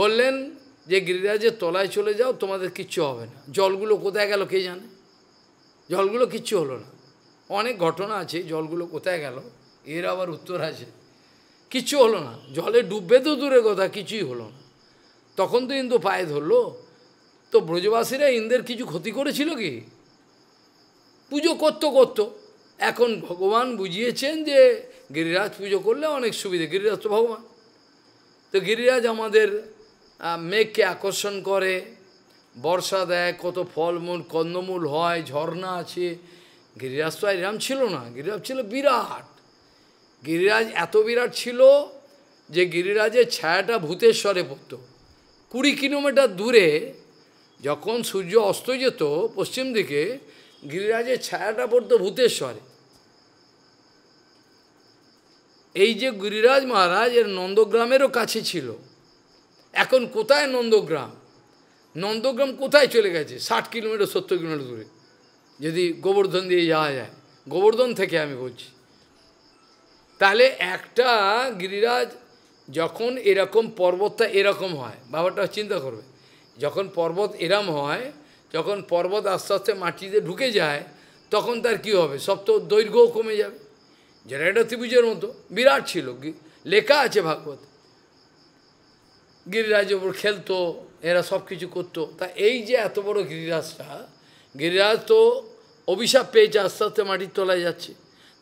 বললেন যে গিরিরাজের তলায় চলে যাও তোমাদের কিচ্ছু হবে না জলগুলো কোথায় গেল কে জানে জলগুলো কিচ্ছু হলো না অনেক ঘটনা আছে জলগুলো কোথায় গেল এর আবার উত্তর আছে কিচ্ছু হলো না জলে ডুববে তো দূরে কথা কিছুই হলো না তখন তো ইন্দু পায়ে ধরলো তো ব্রজবাসীরা ইন্দ্রের কিছু ক্ষতি করেছিল কি পুজো করতো করতো এখন ভগবান বুঝিয়েছেন যে গিরিরাজ পুজো করলে অনেক সুবিধে গিরিরাজ তো ভগবান তো গিরিরাজ আমাদের মেঘকে আকর্ষণ করে বর্ষা দেয় কত ফলমূল কন্দমূল হয় ঝর্ণা আছে গিরিরাজ তো এরম ছিল না গিরিরাজ ছিল বিরাট গিরিরাজ এত বিরাট ছিল যে গিরিরাজের ছায়াটা ভূতেশ্বরে পড়ত কুড়ি কিলোমিটার দূরে যখন সূর্য অস্ত যেত পশ্চিম দিকে গিরিরাজের ছায়াটা পড়ত ভূতেশ্বরে এই যে গিরিরাজ মহারাজ এর নন্দগ্রামেরও কাছে ছিল এখন কোথায় নন্দগ্রাম নন্দগ্রাম কোথায় চলে গেছে ষাট কিলোমিটার সত্তর কিলোমিটার দূরে যদি গোবর্ধন দিয়ে যাওয়া যায় গোবর্ধন থেকে আমি বলছি তাহলে একটা গিরিরাজ যখন এরকম পর্বতটা এরকম হয় বাবাটা চিন্তা করবে যখন পর্বত এরম হয় যখন পর্বত আস্তে আস্তে মাটিতে ঢুকে যায় তখন তার কি হবে সব তো দৈর্ঘ্যও কমে যাবে যেটা এটা ত্রিভুজের মতো বিরাট ছিল লেখা আছে ভাগবত গিরিরাজ ওপর খেলতো এরা সব কিছু করতো তা এই যে এত বড় গিরিরাজটা গিরিরাজ তো অভিশাপ পেয়েছে আস্তে আস্তে মাটির তলায় যাচ্ছে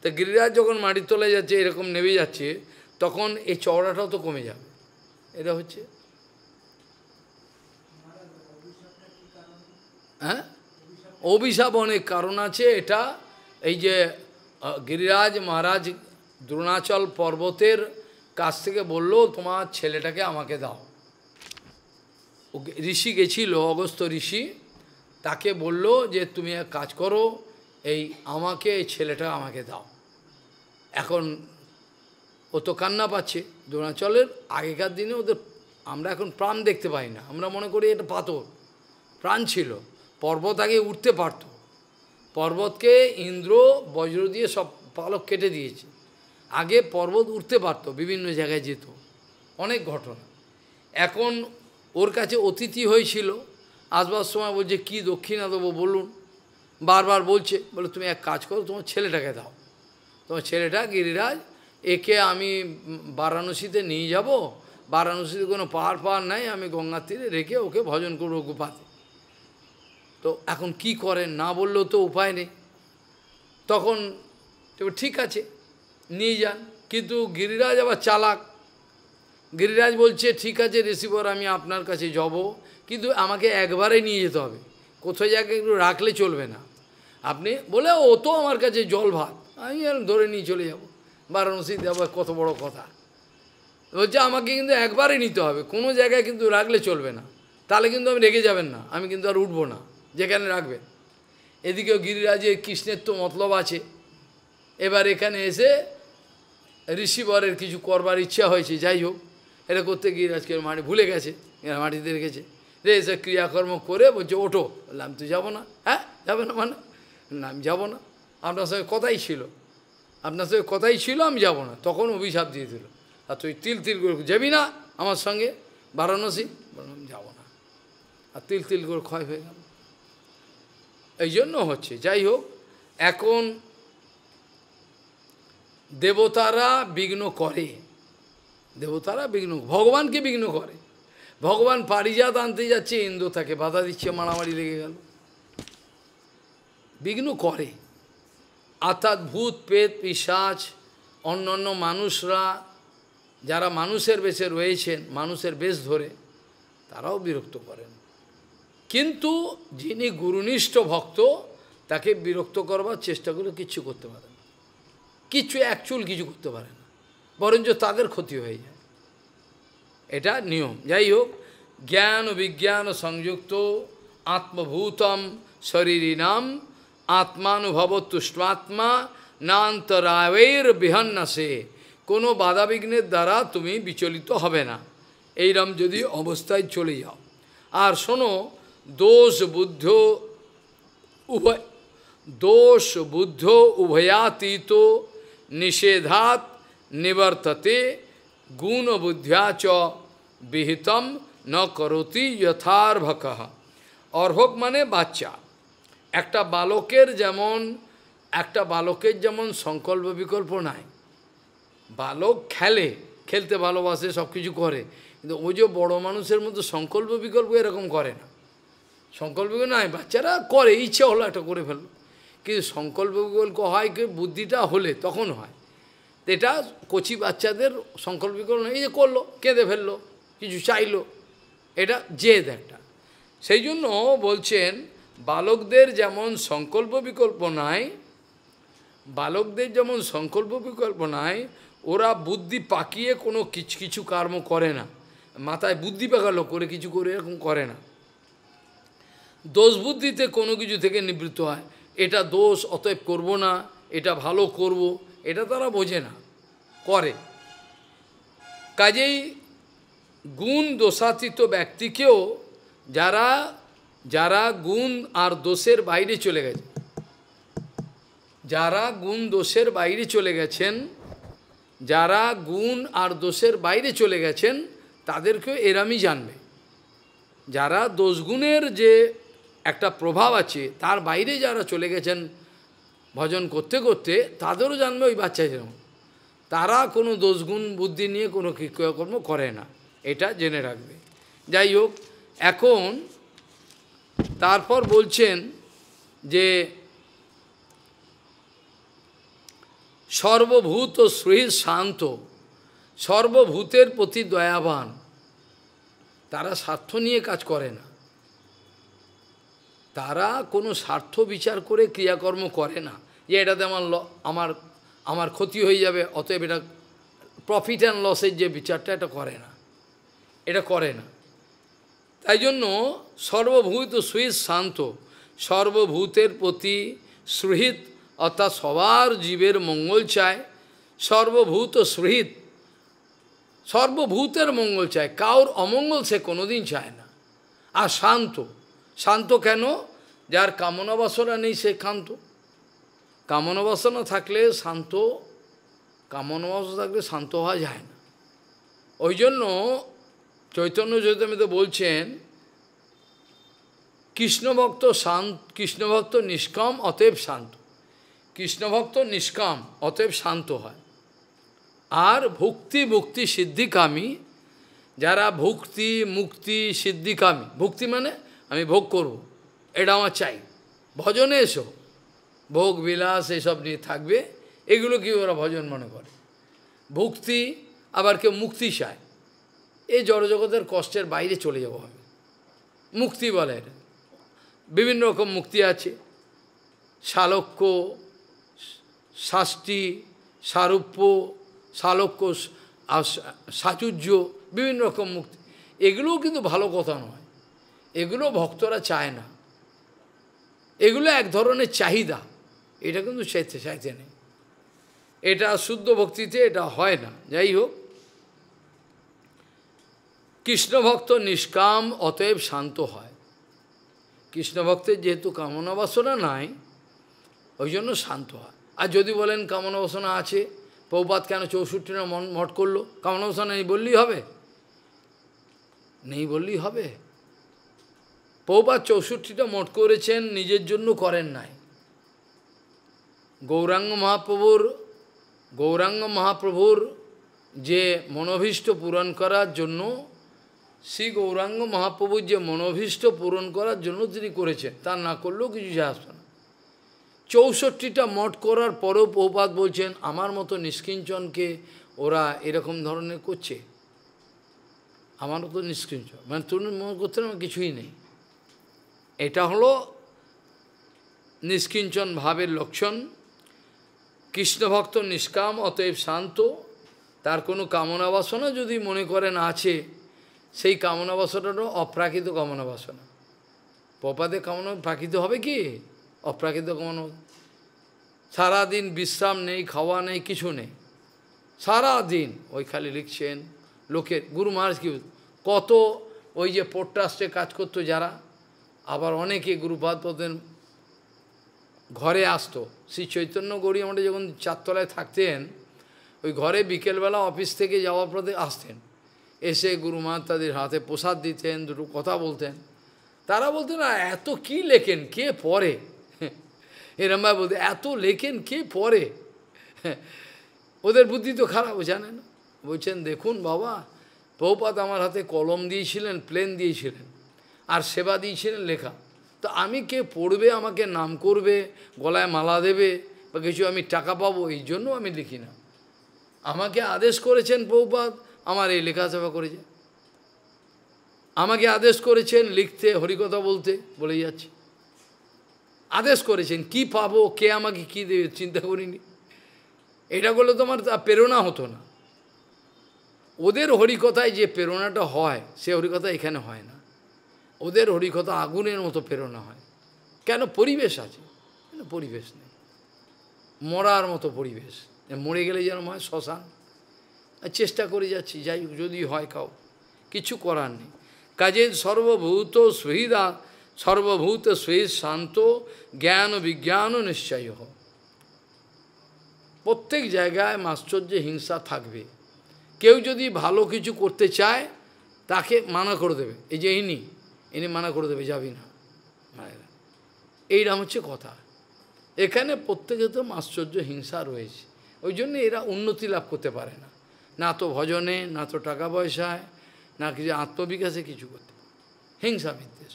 তা গিরিরাজ যখন মাটির তলায় যাচ্ছে এরকম নেমে যাচ্ছে তখন এই চওড়াটাও তো কমে যাবে এটা হচ্ছে হ্যাঁ অভিশাপ অনেক কারণ আছে এটা এই যে গিরিরাজ মহারাজ দ্রোণাচল পর্বতের কাছ থেকে বলল তোমার ছেলেটাকে আমাকে দাও ঋষি গেছিল অগস্ত ঋষি তাকে বলল যে তুমি এক কাজ করো এই আমাকে এই ছেলেটা আমাকে দাও এখন ও তো কান্না পাচ্ছে দ্রোণাচলের আগেকার দিনে ওদের আমরা এখন প্রাণ দেখতে পাই না আমরা মনে করি এটা পাথর প্রাণ ছিল পর্বত আগে উঠতে পারত পর্বতকে ইন্দ্র বজ্র দিয়ে সব পালক কেটে দিয়েছে আগে পর্বত উঠতে পারত বিভিন্ন জায়গায় যেত অনেক ঘটনা এখন ওর কাছে অতিথি হয়েছিল আসবার সময় বলছে কি দক্ষিণা দেবো বলুন বারবার বলছে বলে তুমি এক কাজ করো তোমার ছেলেটাকে দাও তোমার ছেলেটা গিরিরাজ একে আমি বারাণসীতে নিয়ে যাব বারাণসীতে কোনো পাহাড় পাহাড় নাই আমি গঙ্গার তীরে রেখে ওকে ভজন করবো গুফাতে তো এখন কি করেন না বললেও তো উপায় নেই তখন ঠিক আছে নিয়ে যান কিন্তু গিরিরাজ আবার চালাক গিরিরাজ বলছে ঠিক আছে রিসিভার আমি আপনার কাছে যাব কিন্তু আমাকে একবারে নিয়ে যেতে হবে কোথায় যাকে একটু রাখলে চলবে না আপনি বলে ও তো আমার কাছে জল ভাত আমি ধরে নিয়ে চলে যাব বারাণসী দেওয়া কত বড় কথা বলছে আমাকে কিন্তু একবারই নিতে হবে কোনো জায়গায় কিন্তু রাখলে চলবে না তাহলে কিন্তু আমি রেগে যাবেন না আমি কিন্তু আর উঠবো না যেখানে রাখবেন এদিকেও গিরিরাজে কৃষ্ণের তো মতলব আছে এবার এখানে এসে ঋষিবরের কিছু করবার ইচ্ছা হয়েছে যাই হোক এটা করতে গিরিরাজকে মাটি ভুলে গেছে মাটিতে রেখেছে রে এসে ক্রিয়াকর্ম করে বলছে ওঠো বললাম তুই যাবো না হ্যাঁ যাবে না মানে না আমি যাবো না আপনার সঙ্গে কথাই ছিল আপনার সঙ্গে কথাই ছিল আমি যাব না তখন অভিশাপ দিয়ে দিল আর তুই তিল তিল করে যাবি না আমার সঙ্গে বারাণসী আমি যাবো না আর তিল তিল করে ক্ষয় হয়ে গেল এই জন্য হচ্ছে যাই হোক এখন দেবতারা বিঘ্ন করে দেবতারা বিঘ্ন ভগবানকে বিঘ্ন করে ভগবান পারিজাত আনতে যাচ্ছে ইন্দ্র তাকে বাধা দিচ্ছে মারামারি লেগে গেল বিঘ্ন করে অর্থাৎ ভূত পেত অন্য অন্যান্য মানুষরা যারা মানুষের বেশে রয়েছেন মানুষের বেশ ধরে তারাও বিরক্ত করেন কিন্তু যিনি গুরুনিষ্ঠ ভক্ত তাকে বিরক্ত করবার চেষ্টা করলে কিচ্ছু করতে পারে না কিচ্ছু অ্যাকচুয়াল কিছু করতে পারে না বরঞ্চ তাদের ক্ষতি হয়ে যায় এটা নিয়ম যাই হোক জ্ঞান বিজ্ঞান সংযুক্ত আত্মভূতম শরীরী নাম আত্মানুভব তুষ্টাত্মা নান্তরায়ের বিহন্নাসে কোনো বাধাবিঘ্নের দ্বারা তুমি বিচলিত হবে না এইরম যদি অবস্থায় চলে যাও আর শোনো দোষ বুদ্ধ উভয় দোষ বুদ্ধ উভয়াতীত নিষেধাত নিবর্ততে গুণ বুদ্ধিয়া চ বিহিতম ন করতি যথার্ভক অর্ভক মানে বাচ্চা একটা বালকের যেমন একটা বালকের যেমন সংকল্প বিকল্প নাই বালক খেলে খেলতে ভালোবাসে সব কিছু করে কিন্তু ওই যে বড়ো মানুষের মতো সংকল্প বিকল্প এরকম করে না সংকল্প নয় বাচ্চারা করে ইচ্ছে হলো একটা করে ফেললো কিন্তু সংকল্প বিকল্প হয় কি বুদ্ধিটা হলে তখন হয় এটা কচি বাচ্চাদের সংকল্প বিকল্প এই যে করলো কেঁদে ফেললো কিছু চাইলো এটা জেদ একটা সেই জন্য বলছেন বালকদের যেমন সংকল্প বিকল্প নাই বালকদের যেমন সংকল্প বিকল্প নাই ওরা বুদ্ধি পাকিয়ে কোনো কিছু কিছু কর্ম করে না মাথায় বুদ্ধি পাকালো করে কিছু করে এরকম করে না দোষ বুদ্ধিতে কোনো কিছু থেকে নিবৃত্ত হয় এটা দোষ অতএব করব না এটা ভালো করব এটা তারা বোঝে না করে কাজেই গুণ দোষাতীত ব্যক্তিকেও যারা যারা গুণ আর দোষের বাইরে চলে গেছে যারা গুণ দোষের বাইরে চলে গেছেন যারা গুণ আর দোষের বাইরে চলে গেছেন তাদেরকেও এরামই জানবে যারা দোষগুণের যে একটা প্রভাব আছে তার বাইরে যারা চলে গেছেন ভজন করতে করতে তাদেরও জানবে ওই বাচ্চা যেমন তারা কোনো দোষগুণ বুদ্ধি নিয়ে কোনো কৃকর্ম করে না এটা জেনে রাখবে যাই হোক এখন তারপর বলছেন যে সর্বভূত সৃহ শান্ত সর্বভূতের প্রতি দয়াবান তারা স্বার্থ নিয়ে কাজ করে না তারা কোনো স্বার্থ বিচার করে ক্রিয়াকর্ম করে না যে এটাতে আমার আমার আমার ক্ষতি হয়ে যাবে অতএব এটা প্রফিট অ্যান্ড লসের যে বিচারটা এটা করে না এটা করে না তাই জন্য সর্বভূত সুহিত শান্ত সর্বভূতের প্রতি সুহিত অর্থাৎ সবার জীবের মঙ্গল চায় সর্বভূত সুহিত সর্বভূতের মঙ্গল চায় কাউর অমঙ্গল সে কোনোদিন চায় না আর শান্ত শান্ত কেন যার কামনা বাসনা নেই সে ক্ষান্ত কামনা বাসনা থাকলে শান্ত কামনা বাসনা থাকলে শান্ত হওয়া যায় না ওই জন্য চৈতন্য তো বলছেন কৃষ্ণভক্ত শান্ত কৃষ্ণভক্ত নিষ্কাম অতএব শান্ত কৃষ্ণভক্ত নিষ্কাম অতএব শান্ত হয় আর ভক্তি ভক্তি সিদ্ধিকামী যারা ভক্তি মুক্তি সিদ্ধিকামী ভক্তি মানে আমি ভোগ করব এটা আমার চাই ভজনে এসো ভোগ বিলাস এসব নিয়ে থাকবে এগুলো কি ওরা ভজন মনে করে ভক্তি আবার কেউ মুক্তি চায় এই জড়জগতের কষ্টের বাইরে চলে যাব আমি মুক্তি বলে বিভিন্ন রকম মুক্তি আছে শালক্য শাস্তি সারুপ্য শালক্য সাচুর্য বিভিন্ন রকম মুক্তি এগুলোও কিন্তু ভালো কথা নয় এগুলো ভক্তরা চায় না এগুলো এক ধরনের চাহিদা এটা কিন্তু চাইতে চাইতে নেই এটা শুদ্ধ ভক্তিতে এটা হয় না যাই হোক কৃষ্ণ ভক্ত নিষ্কাম অতএব শান্ত হয় কৃষ্ণ ভক্তের যেহেতু কামনা বাসনা নাই ওই জন্য শান্ত হয় আর যদি বলেন কামনা বাসনা আছে পৌপাত কেন চৌষট্টি না মঠ করলো কামনা বাসনা নেই বললেই হবে নেই বললেই হবে পৌপাত চৌষট্টিটা মট করেছেন নিজের জন্য করেন নাই গৌরাঙ্গ মহাপ্রভুর গৌরাঙ্গ মহাপ্রভুর যে মনোভীষ্ট পূরণ করার জন্য শ্রী গৌরাঙ্গ মহাপ্রভুর যে মনোভীষ্ট পূরণ করার জন্য তিনি করেছেন তা না করলেও কিছু যায় আসবে না চৌষট্টিটা মঠ করার পরেও প্রপাত বলছেন আমার মতো নিষ্কিঞ্চনকে ওরা এরকম ধরনের করছে আমার মতো নিষ্কিঞ্চন মানে তুমি মনে করতে আমার কিছুই নেই এটা হলো নিষ্কিঞ্চন ভাবের লক্ষণ কৃষ্ণভক্ত নিষ্কাম অতএব শান্ত তার কোনো কামনা বাসনা যদি মনে করেন আছে সেই কামনা বাসনাটা অপ্রাকৃত কামনা বাসনা পপাতে কামনা প্রাকৃত হবে কি অপ্রাকৃত কামনা সারাদিন বিশ্রাম নেই খাওয়া নেই কিছু নেই সারাদিন ওই খালি লিখছেন লোকের গুরু মহারাজ কি কত ওই যে পোট্রাস্টে কাজ করতো যারা আবার অনেকে গুরুপাদ পদের ঘরে আসতো শ্রী চৈতন্য গৌরী আমাদের যখন চারতলায় থাকতেন ওই ঘরে বিকেলবেলা অফিস থেকে যাওয়ার পথে আসতেন এসে গুরু তাদের হাতে প্রসাদ দিতেন দুটো কথা বলতেন তারা বলতেন না এত কি লেখেন কে পড়ে <laughs> এরমভাবে বলতে এত লেখেন কে পরে <laughs> ওদের বুদ্ধি তো খারাপ জানেন বলছেন দেখুন বাবা প্রপাত আমার হাতে কলম দিয়েছিলেন প্লেন দিয়েছিলেন আর সেবা দিয়েছিলেন লেখা তো আমি কে পড়বে আমাকে নাম করবে গলায় মালা দেবে বা কিছু আমি টাকা পাবো এই জন্য আমি লিখি না আমাকে আদেশ করেছেন প্রপাত আমার এই লেখা সেবা করেছে আমাকে আদেশ করেছেন লিখতে হরিকথা বলতে বলে যাচ্ছে আদেশ করেছেন কি পাবো কে আমাকে কি দেবে চিন্তা করিনি এটা করলে তোমার প্রেরণা হতো না ওদের হরিকথায় যে প্রেরণাটা হয় সে হরিকথা এখানে হয় না ওদের হরিকথা আগুনের মতো প্রেরণা হয় কেন পরিবেশ আছে কেন পরিবেশ নেই মরার মতো পরিবেশ মরে গেলে যেন হয় শ্মশান চেষ্টা করে যাচ্ছি যাই হোক যদি হয় কাউ কিছু করার নেই কাজে সর্বভূত সহিদা সর্বভূত সহিদ শান্ত জ্ঞান বিজ্ঞান নিশ্চয় প্রত্যেক জায়গায় মাশ্চর্যে হিংসা থাকবে কেউ যদি ভালো কিছু করতে চায় তাকে মানা করে দেবে এই যে ইনি ইনি মানা করে দেবে যাবি না এইরকম হচ্ছে কথা এখানে প্রত্যেকে তো মাশ্চর্য হিংসা রয়েছে ওই জন্য এরা উন্নতি লাভ করতে পারে না না তো ভজনে না তো টাকা পয়সায় না কিছু আত্মবিকাশে কিছু করতে হিংসা বিদ্বেষ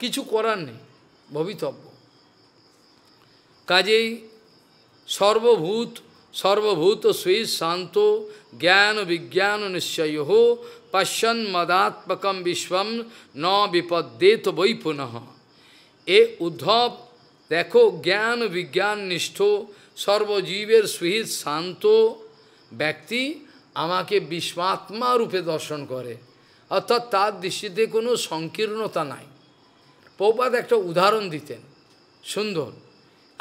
কিছু করার নেই ভবিতব্য কাজেই সর্বভূত সর্বভূত সুই শান্ত জ্ঞান বিজ্ঞান নিশ্চয় হো পশ্যন মদাত্মকম বিশ্বম ন বিপদ্দেত বই পুনঃ এ উদ্ধব দেখো জ্ঞান বিজ্ঞান নিষ্ঠ সর্বজীবের সুহিত শান্ত ব্যক্তি আমাকে বিশ্বাত্মা রূপে দর্শন করে অর্থাৎ তার দৃষ্টিতে কোনো সংকীর্ণতা নাই পৌপাত একটা উদাহরণ দিতেন সুন্দর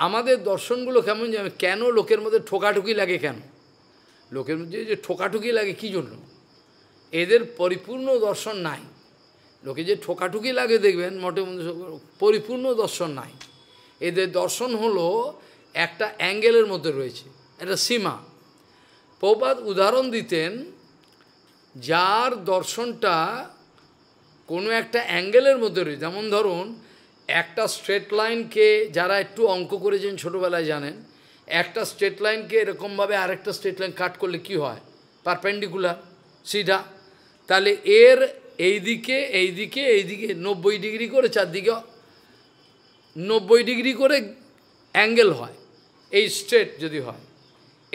আমাদের দর্শনগুলো কেমন যাবে কেন লোকের মধ্যে ঠোকাঠুকি লাগে কেন লোকের মধ্যে যে ঠোকাঠুকি লাগে কি জন্য এদের পরিপূর্ণ দর্শন নাই লোকে যে ঠোকাঠুকি লাগে দেখবেন মোটে পরিপূর্ণ দর্শন নাই এদের দর্শন হলো একটা অ্যাঙ্গেলের মধ্যে রয়েছে একটা সীমা প্রবাদ উদাহরণ দিতেন যার দর্শনটা কোনো একটা অ্যাঙ্গেলের মধ্যে রয়েছে যেমন ধরুন একটা স্ট্রেট লাইনকে যারা একটু অঙ্ক করেছেন ছোটোবেলায় জানেন একটা স্ট্রেট লাইনকে এরকমভাবে আরেকটা স্ট্রেট লাইন কাট করলে কি হয় পারপেন্ডিকুলার সিধা তাহলে এর এই দিকে এই দিকে এই দিকে নব্বই ডিগ্রি করে চারদিকে নব্বই ডিগ্রি করে অ্যাঙ্গেল হয় এই স্ট্রেট যদি হয়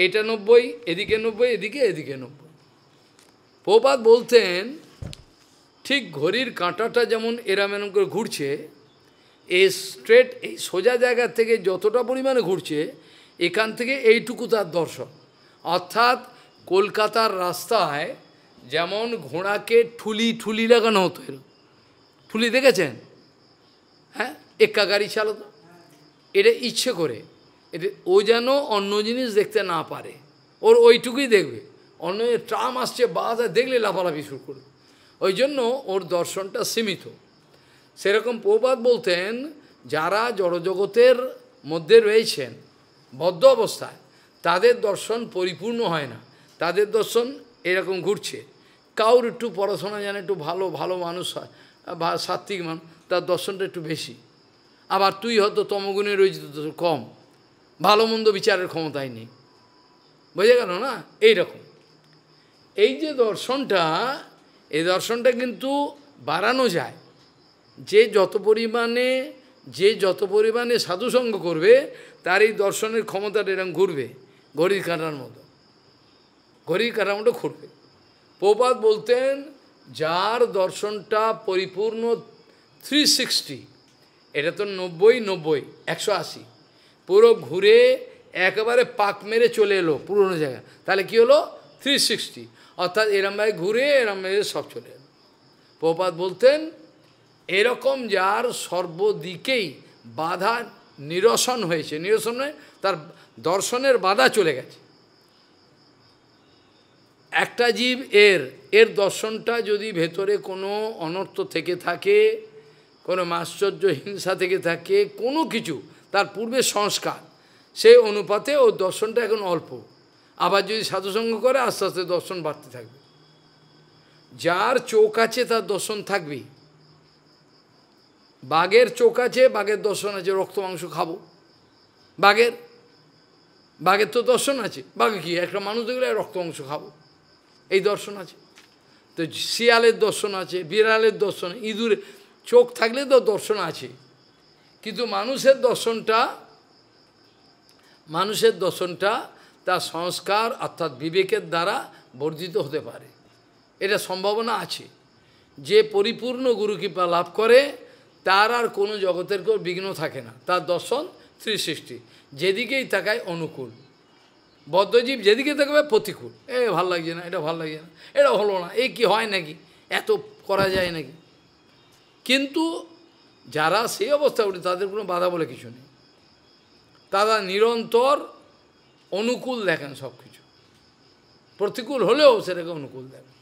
এটা নব্বই এদিকে নব্বই এদিকে এদিকে নব্বই প্রপাত বলতেন ঠিক ঘড়ির কাঁটাটা যেমন এরাম এরম করে ঘুরছে এই স্ট্রেট এই সোজা জায়গা থেকে যতটা পরিমাণে ঘুরছে এখান থেকে এইটুকু তার দর্শন অর্থাৎ কলকাতার রাস্তায় যেমন ঘোড়াকে ঠুলি ঠুলি লাগানো হতো ঠুলি দেখেছেন হ্যাঁ এক্কা গাড়ি চালাতো এটা ইচ্ছে করে ও যেন অন্য জিনিস দেখতে না পারে ওর ওইটুকুই দেখবে অন্য ট্রাম আসছে বাস দেখলে লাফালাফি শুরু করবে ওই জন্য ওর দর্শনটা সীমিত সেরকম প্রবাদ বলতেন যারা জড়জগতের মধ্যে রয়েছেন বদ্ধ অবস্থায় তাদের দর্শন পরিপূর্ণ হয় না তাদের দর্শন এরকম ঘুরছে কাউর একটু পড়াশোনা জানে একটু ভালো ভালো মানুষ হয় সাত্ত্বিক মানুষ তার দর্শনটা একটু বেশি আবার তুই হয়তো তমগুণে রয়েছে কম ভালো মন্দ বিচারের ক্ষমতাই নেই বোঝা গেল না এই রকম এই যে দর্শনটা এই দর্শনটা কিন্তু বাড়ানো যায় যে যত পরিমাণে যে যত পরিমাণে সাধুসঙ্গ করবে তার এই দর্শনের ক্ষমতাটা এরকম ঘুরবে ঘড়ির কাঁটার মতো ঘড়ির কাঁটার মতো ঘুরবে প্রপাত বলতেন যার দর্শনটা পরিপূর্ণ থ্রি সিক্সটি এটা তো নব্বই নব্বই একশো আশি পুরো ঘুরে একেবারে পাক মেরে চলে এলো পুরনো জায়গা তাহলে কি হলো থ্রি সিক্সটি অর্থাৎ এরমভাবে ঘুরে এরমভাবে সব চলে এলো প্রপাত বলতেন এরকম যার সর্বদিকেই বাধা নিরসন হয়েছে নিরসন হয়ে মানে তার দর্শনের বাধা চলে গেছে একটা জীব এর এর দর্শনটা যদি ভেতরে কোনো অনর্থ থেকে থাকে কোনো মাশ্চর্য হিংসা থেকে থাকে কোনো কিছু তার পূর্বে সংস্কার সেই অনুপাতে ওর দর্শনটা এখন অল্প আবার যদি সাধুসঙ্গ করে আস্তে আস্তে দর্শন বাড়তে থাকবে যার চোখ আছে তার দর্শন থাকবেই বাঘের চোখ আছে বাঘের দর্শন আছে রক্ত মাংস খাবো বাঘের বাঘের তো দর্শন আছে বাঘে কি একটা মানুষ দেখলে রক্ত মাংস খাবো এই দর্শন আছে তো শিয়ালের দর্শন আছে বিড়ালের দর্শন ইঁদুরের চোখ থাকলে তো দর্শন আছে কিন্তু মানুষের দর্শনটা মানুষের দর্শনটা তার সংস্কার অর্থাৎ বিবেকের দ্বারা বর্ধিত হতে পারে এটা সম্ভাবনা আছে যে পরিপূর্ণ গুরু কৃপা লাভ করে তার আর কোনো জগতের কেউ বিঘ্ন থাকে না তার দর্শন থ্রি সৃষ্টি যেদিকেই তাকায় অনুকূল বদ্ধজীব যেদিকে থাকবে প্রতিকূল এ ভাল লাগছে না এটা ভাল লাগছে না এটা হলো না এই কি হয় নাকি এত করা যায় নাকি কিন্তু যারা সেই অবস্থা উঠে তাদের কোনো বাধা বলে কিছু নেই তারা নিরন্তর অনুকূল দেখেন সব কিছু প্রতিকূল হলেও সেটাকে অনুকূল দেখেন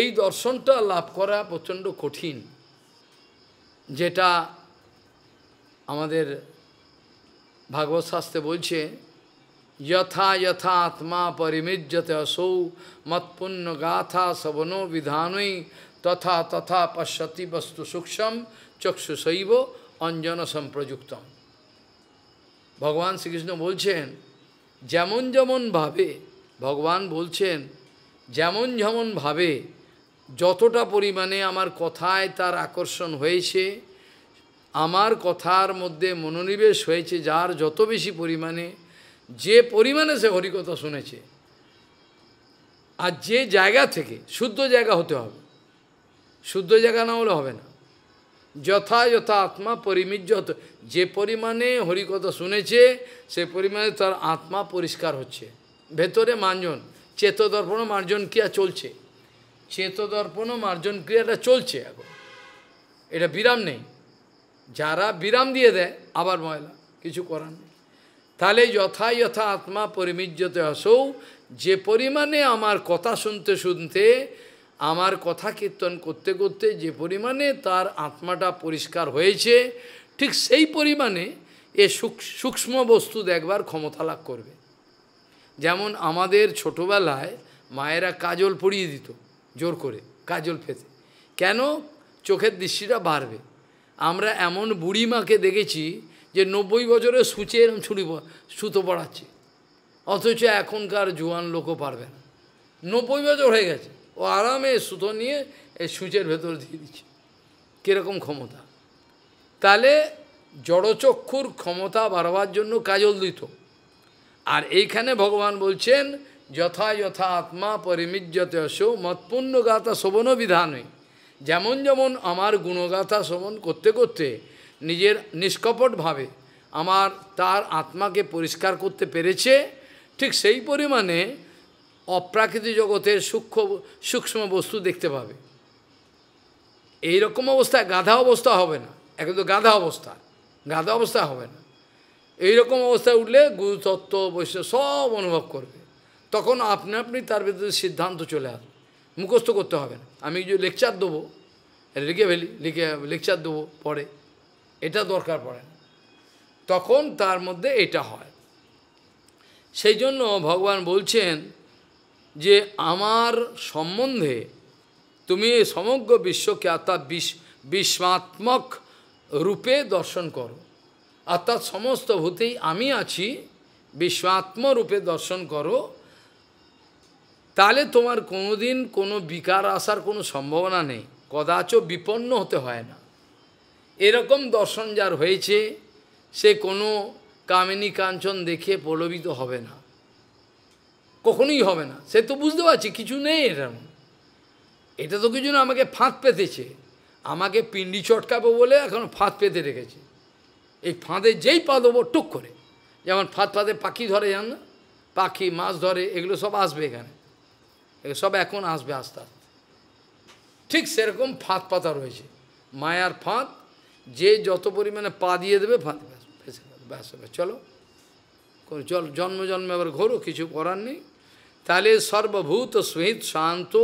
এই দর্শনটা লাভ করা প্রচণ্ড কঠিন যেটা আমাদের ভাগবত শাস্ত্রে বলছে যথা যথা আত্মা পরিমিজ্যতে অসৌ মৎপুণ্য গাথা শবনো বিধানই তথা তথা পশ্যতি বস্তু সূক্ষ্ম চক্ষুষৈব অঞ্জন সম্প্রযুক্তম ভগবান শ্রীকৃষ্ণ বলছেন যেমন যেমন ভাবে ভগবান বলছেন যেমন যেমন ভাবে যতটা পরিমাণে আমার কথায় তার আকর্ষণ হয়েছে আমার কথার মধ্যে মনোনিবেশ হয়েছে যার যত বেশি পরিমাণে যে পরিমাণে সে হরিকথা শুনেছে আর যে জায়গা থেকে শুদ্ধ জায়গা হতে হবে শুদ্ধ জায়গা না হলে হবে না যথাযথা আত্মা পরিমির্যত যে পরিমাণে হরিকথা শুনেছে সে পরিমাণে তার আত্মা পরিষ্কার হচ্ছে ভেতরে মার্জন চেতদর্পণ মার্জন ক্রিয়া চলছে চেতদর্পণ মার্জন ক্রিয়াটা চলছে এখন এটা বিরাম নেই যারা বিরাম দিয়ে দেয় আবার ময়লা কিছু করার নেই তাহলে যথাযথা আত্মা পরিমির্যতে আসৌ যে পরিমাণে আমার কথা শুনতে শুনতে আমার কথা কীর্তন করতে করতে যে পরিমাণে তার আত্মাটা পরিষ্কার হয়েছে ঠিক সেই পরিমাণে এ সূক্ষ্ম বস্তু দেখবার ক্ষমতা লাভ করবে যেমন আমাদের ছোটোবেলায় মায়েরা কাজল পড়িয়ে দিত জোর করে কাজল ফেতে কেন চোখের দৃষ্টিটা বাড়বে আমরা এমন বুড়ি মাকে দেখেছি যে নব্বই বছরে সুচে এরম ছুটি সুতো পড়াচ্ছে অথচ এখনকার জোয়ান লোকও পারবে না নব্বই বছর হয়ে গেছে ও আরামে সুতো নিয়ে এই সূচের ভেতর দিয়ে দিচ্ছে কীরকম ক্ষমতা তাহলে জড়চক্ষুর ক্ষমতা বাড়বার জন্য কাজল দিত আর এইখানে ভগবান বলছেন যথা যথা আত্মা পরিমিজ্জত সো মৎপূর্ণ গাথা শোভন বিধানে যেমন যেমন আমার গুণগাথা শ্রবণ করতে করতে নিজের নিষ্কপটভাবে আমার তার আত্মাকে পরিষ্কার করতে পেরেছে ঠিক সেই পরিমাণে অপ্রাকৃতিক জগতের সূক্ষ্ম সূক্ষ্ম বস্তু দেখতে পাবে এই রকম অবস্থায় গাধা অবস্থা হবে না এখন তো গাধা অবস্থা গাধা অবস্থা হবে না এই রকম অবস্থায় উঠলে গুরুতত্ত্ব বৈশিষ্ট্য সব অনুভব করবে তখন আপনি আপনি তার ভিতরে সিদ্ধান্ত চলে আসবে মুখস্থ করতে হবে না আমি কিছু লেকচার দেবো লিখে ফেলি লিখে লেকচার দেবো পরে এটা দরকার পড়ে না তখন তার মধ্যে এটা হয় সেই জন্য ভগবান বলছেন যে আমার সম্বন্ধে তুমি সমগ্র বিশ্বকে অর্থাৎ বিশ বিশ্বাত্মক রূপে দর্শন করো অর্থাৎ সমস্ত ভূতেই আমি আছি রূপে দর্শন করো তাহলে তোমার কোনোদিন কোনো বিকার আসার কোনো সম্ভাবনা নেই কদাচ বিপন্ন হতে হয় না এরকম দর্শন যার হয়েছে সে কোনো কামিনী কাঞ্চন দেখে প্রলোভিত হবে না কখনোই হবে না সে তো বুঝতে পারছি কিছু নেই এরকম এটা তো কিছু না আমাকে ফাঁদ পেতেছে আমাকে পিন্ডি চটকাবো বলে এখন ফাঁদ পেতে রেখেছে এই ফাঁদে যেই পা দেবো টুক করে যেমন ফাঁদ ফাঁদে পাখি ধরে যান না পাখি মাছ ধরে এগুলো সব আসবে এখানে এগুলো সব এখন আসবে আস্তে আস্তে ঠিক সেরকম ফাঁদ পাতা রয়েছে মায়ার ফাঁদ যে যত পরিমাণে পা দিয়ে দেবে ফাঁদ ব্যাস ব্যাস চলো চল জন্ম জন্মে আবার ঘোরো কিছু করার নেই তাহলে সর্বভূত স্মিত শান্ত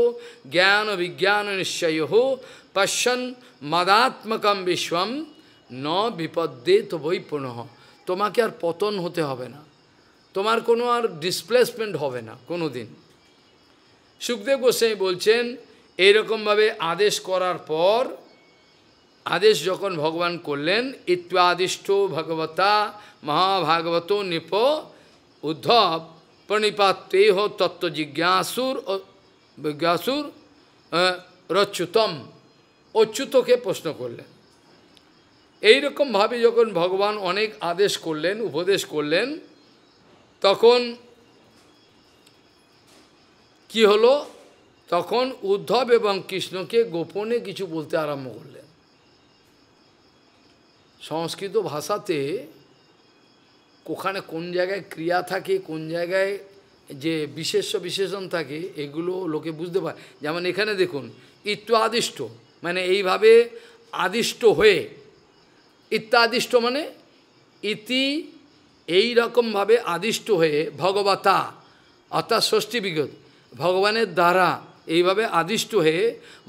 জ্ঞান বিজ্ঞান নিশ্চয় পশ্যন মদাত্মকম বিশ্বম ন বিপদে তো বই পুনঃ তোমাকে আর পতন হতে হবে না তোমার কোনো আর ডিসপ্লেসমেন্ট হবে না কোনো দিন সুখদেব গোস্বাই বলছেন এইরকমভাবে আদেশ করার পর আদেশ যখন ভগবান করলেন ইত্যাদিষ্ট ভগবতা মহাভাগবত নৃপ Uddhav Pranipat teho tattva জিজ্ঞাসুর jigyasur রচ্যুতম অচ্যুতকে প্রশ্ন করলেন এইরকমভাবে যখন ভগবান অনেক আদেশ করলেন উপদেশ করলেন তখন কি হলো তখন উদ্ধব এবং কৃষ্ণকে গোপনে কিছু বলতে আরম্ভ করলেন সংস্কৃত ভাষাতে ওখানে কোন জায়গায় ক্রিয়া থাকে কোন জায়গায় যে বিশেষ বিশেষণ থাকে এগুলো লোকে বুঝতে পারে যেমন এখানে দেখুন ইত্য আদিষ্ট মানে এইভাবে আদিষ্ট হয়ে ইত্যাদিষ্ট মানে ইতি এই রকমভাবে আদিষ্ট হয়ে ভগবতা অর্থাৎ ষষ্ঠী বিগত ভগবানের দ্বারা এইভাবে আদিষ্ট হয়ে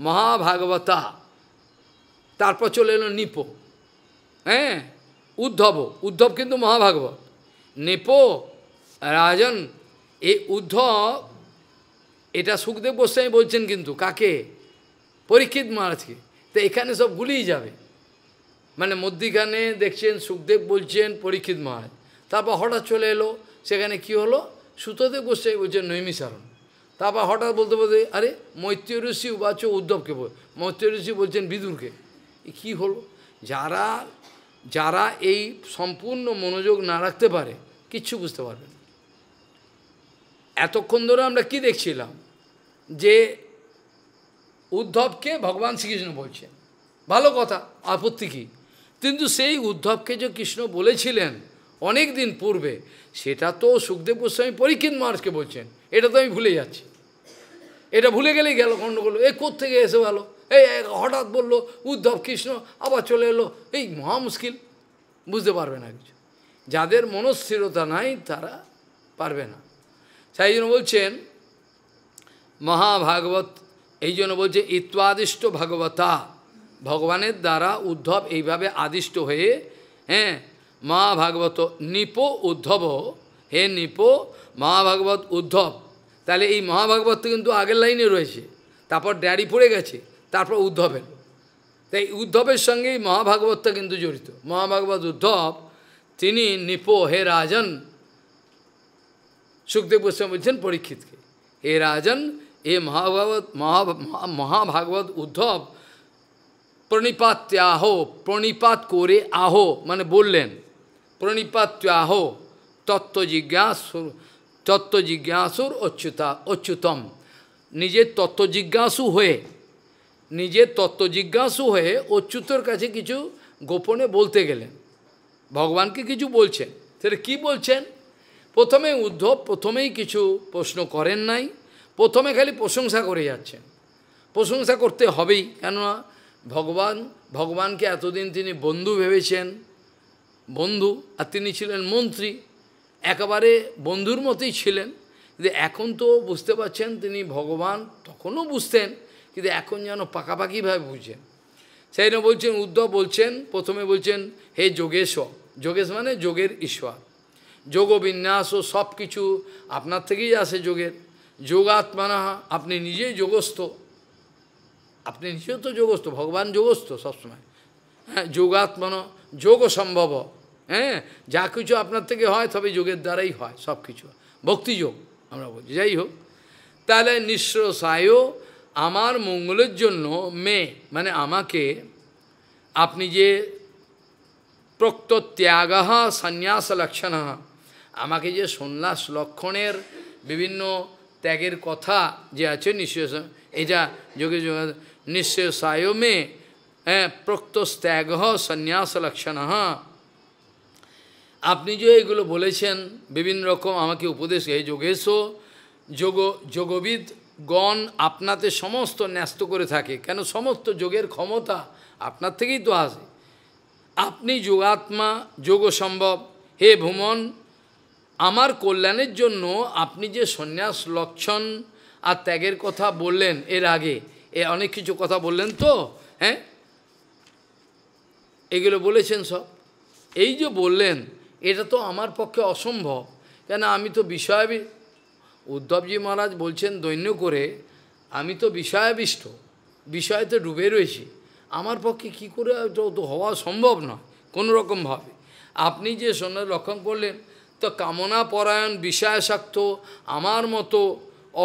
মহাভাগবতা তারপর চলে এলো নিপ হ্যাঁ উদ্ধব উদ্ধব কিন্তু মহাভাগবত নেপো রাজন এ উদ্ধব এটা সুখদেব গোস্বামী বলছেন কিন্তু কাকে পরীক্ষিত মহারাজকে তো এখানে সব গুলিয়ে যাবে মানে মধ্যিখানে দেখছেন সুখদেব বলছেন পরীক্ষিত মহারাজ তারপর হঠাৎ চলে এলো সেখানে কি হলো সুতদেব গোস্বামী বলছেন নৈমিসারণ তারপর হঠাৎ বলতে বলতে আরে মৈত্রী ঋষি উবাচ উদ্ধবকে বল মৈত্রী ঋষি বলছেন বিদুরকে কি হলো যারা যারা এই সম্পূর্ণ মনোযোগ না রাখতে পারে কিচ্ছু বুঝতে পারবে না এতক্ষণ ধরে আমরা কি দেখছিলাম যে উদ্ধবকে ভগবান শ্রীকৃষ্ণ বলছেন ভালো কথা আপত্তি কী কিন্তু সেই উদ্ধবকে যে কৃষ্ণ বলেছিলেন অনেক দিন পূর্বে সেটা তো সুখদেব গোস্বামী পরীক্ষিত মহারাজকে বলছেন এটা তো আমি ভুলে যাচ্ছি এটা ভুলে গেলেই গেল গণ্ডগোল এ কোথেকে এসে ভালো এই হঠাৎ বললো উদ্ধব কৃষ্ণ আবার চলে এলো এই মহা মুশকিল বুঝতে পারবে না কিছু যাদের মনস্থিরতা নাই তারা পারবে না সেই জন্য বলছেন মহাভাগবত এই জন্য বলছে ইত্যাদিষ্ট ভগবতা ভগবানের দ্বারা উদ্ধব এইভাবে আদিষ্ট হয়ে হ্যাঁ মহাভাগবত নিপ উদ্ধব হে নিপ মহাভাগবত উদ্ধব তাহলে এই মহাভাগবত কিন্তু আগের লাইনে রয়েছে তারপর ড্যাডি পড়ে গেছে তারপর উদ্ধবের তাই উদ্ধবের সঙ্গেই মহাভাগবতটা কিন্তু জড়িত মহাভাগবত উদ্ধব তিনি নিপো হে রাজন সুখদেব গোস্বামী বলছেন পরীক্ষিতকে হে রাজন এ মহাভাগবত মহা মহাভাগবত উদ্ধব প্রণিপাত্যাহ প্রণিপাত করে আহ মানে বললেন প্রণিপাত্যাহ তত্ত্ব জিজ্ঞাসুর তত্ত্ব জিজ্ঞাসুর অচ্যুতা অচ্যুতম নিজের তত্ত্ব জিজ্ঞাসু হয়ে নিজের তত্ত্ব জিজ্ঞাসু হয়ে অচ্যুতর কাছে কিছু গোপনে বলতে গেলেন ভগবানকে কিছু বলছেন সেটা কি বলছেন প্রথমে উদ্ধব প্রথমেই কিছু প্রশ্ন করেন নাই প্রথমে খালি প্রশংসা করে যাচ্ছেন প্রশংসা করতে হবেই কেননা ভগবান ভগবানকে এতদিন তিনি বন্ধু ভেবেছেন বন্ধু আর তিনি ছিলেন মন্ত্রী একেবারে বন্ধুর মতোই ছিলেন যে এখন তো বুঝতে পারছেন তিনি ভগবান তখনও বুঝতেন কিন্তু এখন যেন পাকাপাকিভাবে বুঝছেন সেই জন্য বলছেন উদ্ধব বলছেন প্রথমে বলছেন হে যোগেশ্বর যোগেশ মানে যোগের ঈশ্বর যোগ বিন্যাস ও সব কিছু আপনার থেকেই আসে যোগের যোগাত্মানা আপনি নিজেই যোগস্থ আপনি নিজেও তো যোগস্থ ভগবান যোগস্থ সবসময় হ্যাঁ যোগাত্মন যোগ সম্ভব হ্যাঁ যা কিছু আপনার থেকে হয় তবে যোগের দ্বারাই হয় সব কিছু ভক্তিযোগ আমরা বলছি যাই হোক তাহলে নিঃস্রসায় আমার মঙ্গলের জন্য মেয়ে মানে আমাকে আপনি যে প্রক্ত ত্যাগ সন্ন্যাস লক্ষণ আমাকে যে সন্ন্যাস লক্ষণের বিভিন্ন ত্যাগের কথা যে আছে নিঃশ্বেষ এটা যোগে যোগ নিঃশ্বেষায় মে হ্যাঁ প্রক্ত ত্যাগ সন্ন্যাস লক্ষণ আপনি যে এগুলো বলেছেন বিভিন্ন রকম আমাকে উপদেশ এই যোগেশ যোগ যোগবিদ গণ আপনাতে সমস্ত ন্যস্ত করে থাকে কেন সমস্ত যোগের ক্ষমতা আপনার থেকেই তো আসে আপনি যোগাত্মা যোগ সম্ভব হে ভ্রমণ আমার কল্যাণের জন্য আপনি যে সন্ন্যাস লক্ষণ আর ত্যাগের কথা বললেন এর আগে এ অনেক কিছু কথা বললেন তো হ্যাঁ এগুলো বলেছেন সব এই যে বললেন এটা তো আমার পক্ষে অসম্ভব কেন আমি তো বিষয় উদ্ধবজি মহারাজ বলছেন দৈন্য করে আমি তো বিষয়াবিষ্ট বিষ্ট তো ডুবে রয়েছি আমার পক্ষে কি করে তো হওয়া সম্ভব নয় কোনো রকমভাবে আপনি যে সন্ন্যাস রক্ষণ করলেন তো কামনা পরায়ণ বিষয়াসক্ত আমার মতো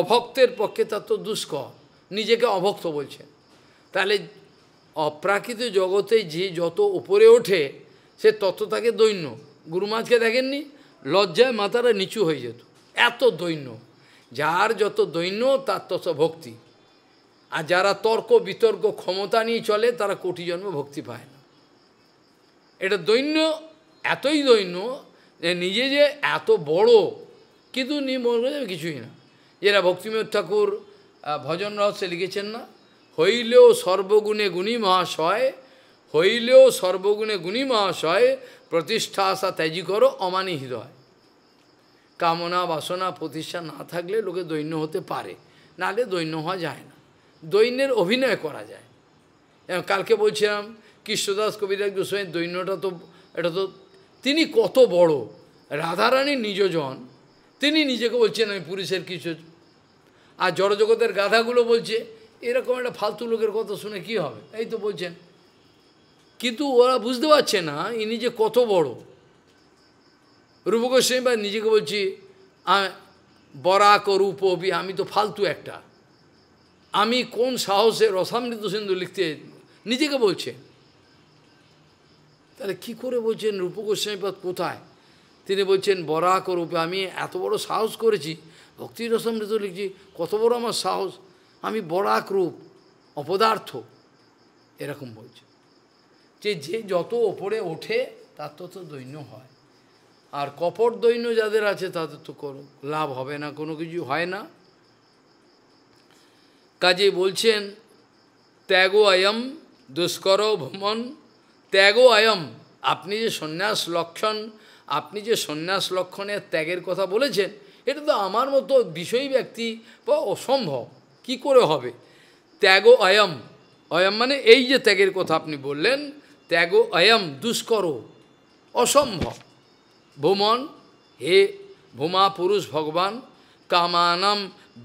অভক্তের পক্ষে তা তো দুষ্কর নিজেকে অভক্ত বলছেন তাহলে অপ্রাকৃত জগতে যে যত উপরে ওঠে সে তত তাকে দৈন্য গুরুমাজকে দেখেননি লজ্জায় মাথাটা নিচু হয়ে যেত এত দৈন্য যার যত দৈন্য তার তত ভক্তি আর যারা তর্ক বিতর্ক ক্ষমতা নিয়ে চলে তারা কোটি জন্ম ভক্তি পায় না এটা দৈন্য এতই দৈন্য যে নিজে যে এত বড় কিন্তু মনে যাবে কিছুই না যেটা ভক্তিময় ঠাকুর ভজন রহস্যে লিখেছেন না হইলেও সর্বগুণে গুণী মহাশয় হইলেও সর্বগুণে গুণী মহাশয় প্রতিষ্ঠা আশা ত্যাজি করো অমানি হৃদয় কামনা বাসনা প্রতিষ্ঠা না থাকলে লোকে দৈন্য হতে পারে নালে দৈন্য হওয়া যায় না দৈন্যের অভিনয় করা যায় কালকে বলছিলাম কৃষ্ণদাস কবিরাজ গোস্বামীর দৈন্যটা তো এটা তো তিনি কত বড় রাধারানীর নিজজন তিনি নিজেকে বলছেন আমি পুরুষের কিছু আর জড়জগতের গাধাগুলো বলছে এরকম একটা ফালতু লোকের কথা শুনে কি হবে এই তো বলছেন কিন্তু ওরা বুঝতে পারছে না ইনি যে কত বড় রূপ গোস্বামী বা নিজেকে বলছি বরাক রূপ অভি আমি তো ফালতু একটা আমি কোন সাহসে রসামৃত সিন্ধু লিখতে নিজেকে বলছে তাহলে কি করে বলছেন রূপ গোস্বামীপদ কোথায় তিনি বলছেন বরাক রূপে আমি এত বড় সাহস করেছি ভক্তি রসমৃত লিখছি কত বড় আমার সাহস আমি বরাক রূপ অপদার্থ এরকম বলছে যে যে যত ওপরে ওঠে তার তত দৈন্য হয় আর কপট দৈন্য যাদের আছে তাদের তো করো লাভ হবে না কোনো কিছু হয় না কাজে বলছেন ত্যাগ আয়ম দুষ্কর ভ্রমণ ত্যাগ আয়ম আপনি যে সন্ন্যাস লক্ষণ আপনি যে সন্ন্যাস লক্ষণের ত্যাগের কথা বলেছেন এটা তো আমার মতো বিষয়ী ব্যক্তি বা অসম্ভব কি করে হবে ত্যাগ আয়ম অয়ম মানে এই যে ত্যাগের কথা আপনি বললেন ত্যাগ আয়ম দুষ্কর অসম্ভব ভূমন হে ভূমা পুরুষ ভগবান কামানম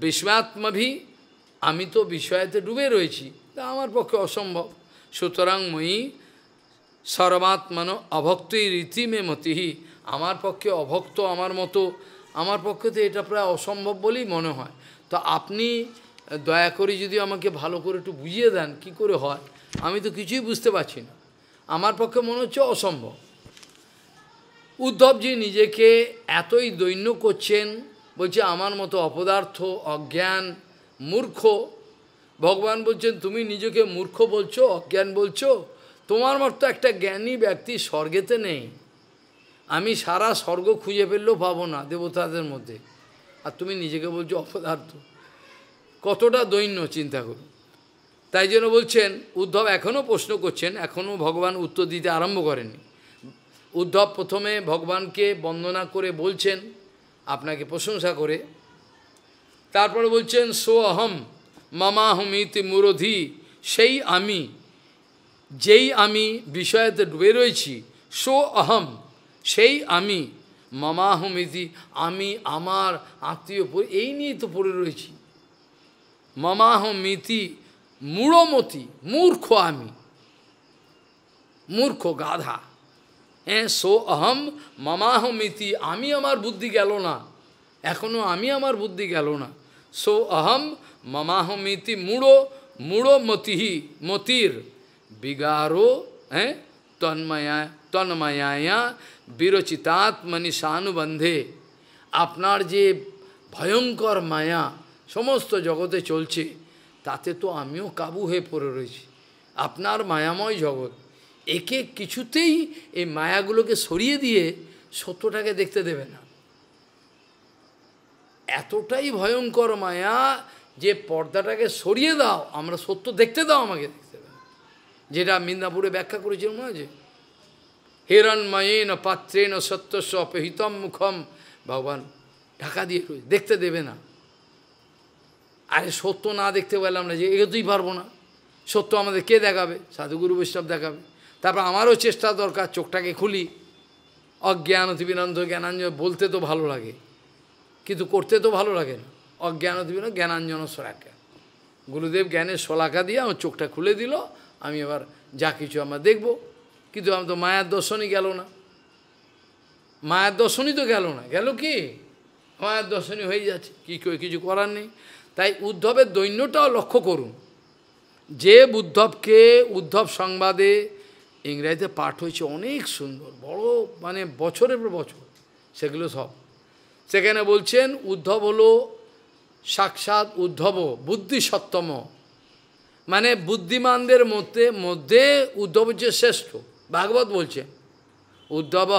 বিশ্বাত্মভি আমি তো বিষয়তে ডুবে রয়েছি তা আমার পক্ষে অসম্ভব সুতরাং মই সর্বাত্মন অভক্তই রীতি মে মতিহি আমার পক্ষে অভক্ত আমার মতো আমার পক্ষে তো এটা প্রায় অসম্ভব বলেই মনে হয় তো আপনি দয়া করে যদি আমাকে ভালো করে একটু বুঝিয়ে দেন কি করে হয় আমি তো কিছুই বুঝতে পারছি না আমার পক্ষে মনে হচ্ছে অসম্ভব উদ্ধবজি নিজেকে এতই দৈন্য করছেন বলছে আমার মতো অপদার্থ অজ্ঞান মূর্খ ভগবান বলছেন তুমি নিজেকে মূর্খ বলছো অজ্ঞান বলছো তোমার মতো একটা জ্ঞানী ব্যক্তি স্বর্গেতে নেই আমি সারা স্বর্গ খুঁজে পেলেও পাবো না দেবতাদের মধ্যে আর তুমি নিজেকে বলছো অপদার্থ কতটা দৈন্য চিন্তা করুন তাই জন্য বলছেন উদ্ধব এখনও প্রশ্ন করছেন এখনও ভগবান উত্তর দিতে আরম্ভ করেনি উদ্ধব প্রথমে ভগবানকে বন্দনা করে বলছেন আপনাকে প্রশংসা করে তারপরে বলছেন সো অহম মামাহমিত মুরধি সেই আমি যেই আমি বিষয়তে ডুবে রয়েছি সো অহম সেই আমি মামাহমিতি আমি আমার আত্মীয় এই নিয়েই তো পড়ে রয়েছি মামাহমিতি মূঢ়মতি মূর্খ আমি মূর্খ গাধা হ্যাঁ সো অহম মমাহমিতি আমি আমার বুদ্ধি গেল না এখনও আমি আমার বুদ্ধি গেল না সো অহম মমাহমিতি ইতি মূড়ো মূড়ো মতিহি মতির বিগারো হ্যাঁ তন্ময়া তন্ময়ায়া বিরচিতাত্মনিশানুবন্ধে আপনার যে ভয়ঙ্কর মায়া সমস্ত জগতে চলছে তাতে তো আমিও কাবু হয়ে পড়ে রয়েছি আপনার মায়াময় জগৎ একে কিছুতেই এই মায়াগুলোকে সরিয়ে দিয়ে সত্যটাকে দেখতে দেবে না এতটাই ভয়ঙ্কর মায়া যে পর্দাটাকে সরিয়ে দাও আমরা সত্য দেখতে দাও আমাকে দেখতে দেবে যেটা মিন্দাপুরে ব্যাখ্যা করেছিল মনে আছে হিরণময়েন পাত্রেন সত্য সপহিতম মুখম ভগবান ঢাকা দিয়ে রয়েছে দেখতে দেবে না আরে সত্য না দেখতে পেলাম না যে এগোতেই পারবো না সত্য আমাদের কে দেখাবে সাধুগুরু বৈষ্ণব দেখাবে তারপর আমারও চেষ্টা দরকার চোখটাকে খুলি অজ্ঞান অতিবিনন্দ জ্ঞানাঞ্জন বলতে তো ভালো লাগে কিন্তু করতে তো ভালো লাগে না অজ্ঞান অতিবিন জ্ঞানাঞ্জন সরাকা গুরুদেব জ্ঞানের শলাকা দিয়ে আমার চোখটা খুলে দিল আমি এবার যা কিছু আমরা দেখব কিন্তু আমি তো মায়ার দর্শনই গেল না মায়ের দর্শনই তো গেল না গেল কি মায়ের দর্শনই হয়ে যাচ্ছে কি কিছু করার নেই তাই উদ্ধবের দৈন্যটাও লক্ষ্য করুন যে উদ্ধবকে উদ্ধব সংবাদে ইংরেজিতে পাঠ হয়েছে অনেক সুন্দর বড় মানে বছরের পর বছর সেগুলো সব সেখানে বলছেন উদ্ধব হলো সাক্ষাৎ উদ্ধব বুদ্ধি সত্তম মানে বুদ্ধিমানদের মধ্যে মধ্যে উদ্ধব যে শ্রেষ্ঠ ভাগবত বলছে উদ্ধব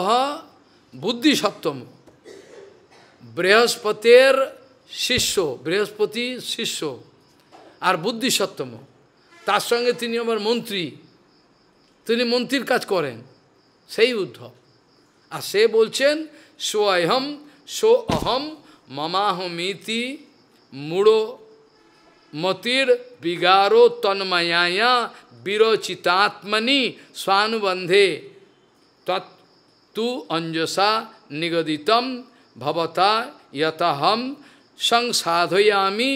বুদ্ধি সপ্তম বৃহস্পতির শিষ্য বৃহস্পতি শিষ্য আর বুদ্ধি সপ্তম তার সঙ্গে তিনি আমার মন্ত্রী তিনি মন্ত্রীর কাজ করেন সেই উদ্ধব আর সে বলছেন সো অহম সো অহম মমাহমিতি মূড়ো মতির বিগারো তন্ময়ায়া বিরচিতাত্মনি স্বানুবন্ধে তু অঞ্জসা নিগদিতম ভবতা ইতহম সংসাধয়ামি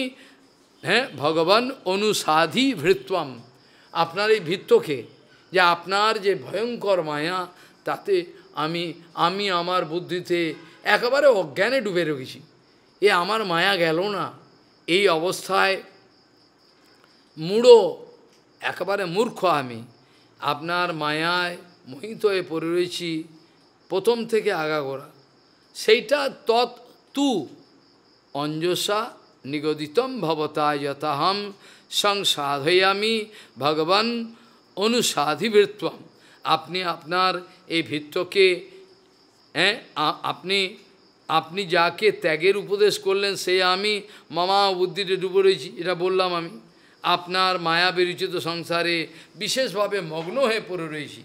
হ্যাঁ ভগবান অনুসাধি ভৃত্বম আপনার এই ভৃত্যকে যে আপনার যে ভয়ঙ্কর মায়া তাতে আমি আমি আমার বুদ্ধিতে একেবারে অজ্ঞানে ডুবে রেখেছি এ আমার মায়া গেল না এই অবস্থায় মূঢ় একেবারে মূর্খ আমি আপনার মায়ায় মোহিত হয়ে পড়ে রয়েছি প্রথম থেকে আগাগোড়া সেইটা তৎ তু অঞ্জসা নিগদিতম ভবতা যথাহম সংসাধয়ামি ভগবান অনুসাধিবৃত্তম আপনি আপনার এই ভৃত্যকে হ্যাঁ আপনি আপনি যাকে ত্যাগের উপদেশ করলেন সে আমি মামা বুদ্ধিতে ডুবে রয়েছি এটা বললাম আমি আপনার মায়া বিরচিত সংসারে বিশেষভাবে মগ্ন হয়ে পড়ে রয়েছি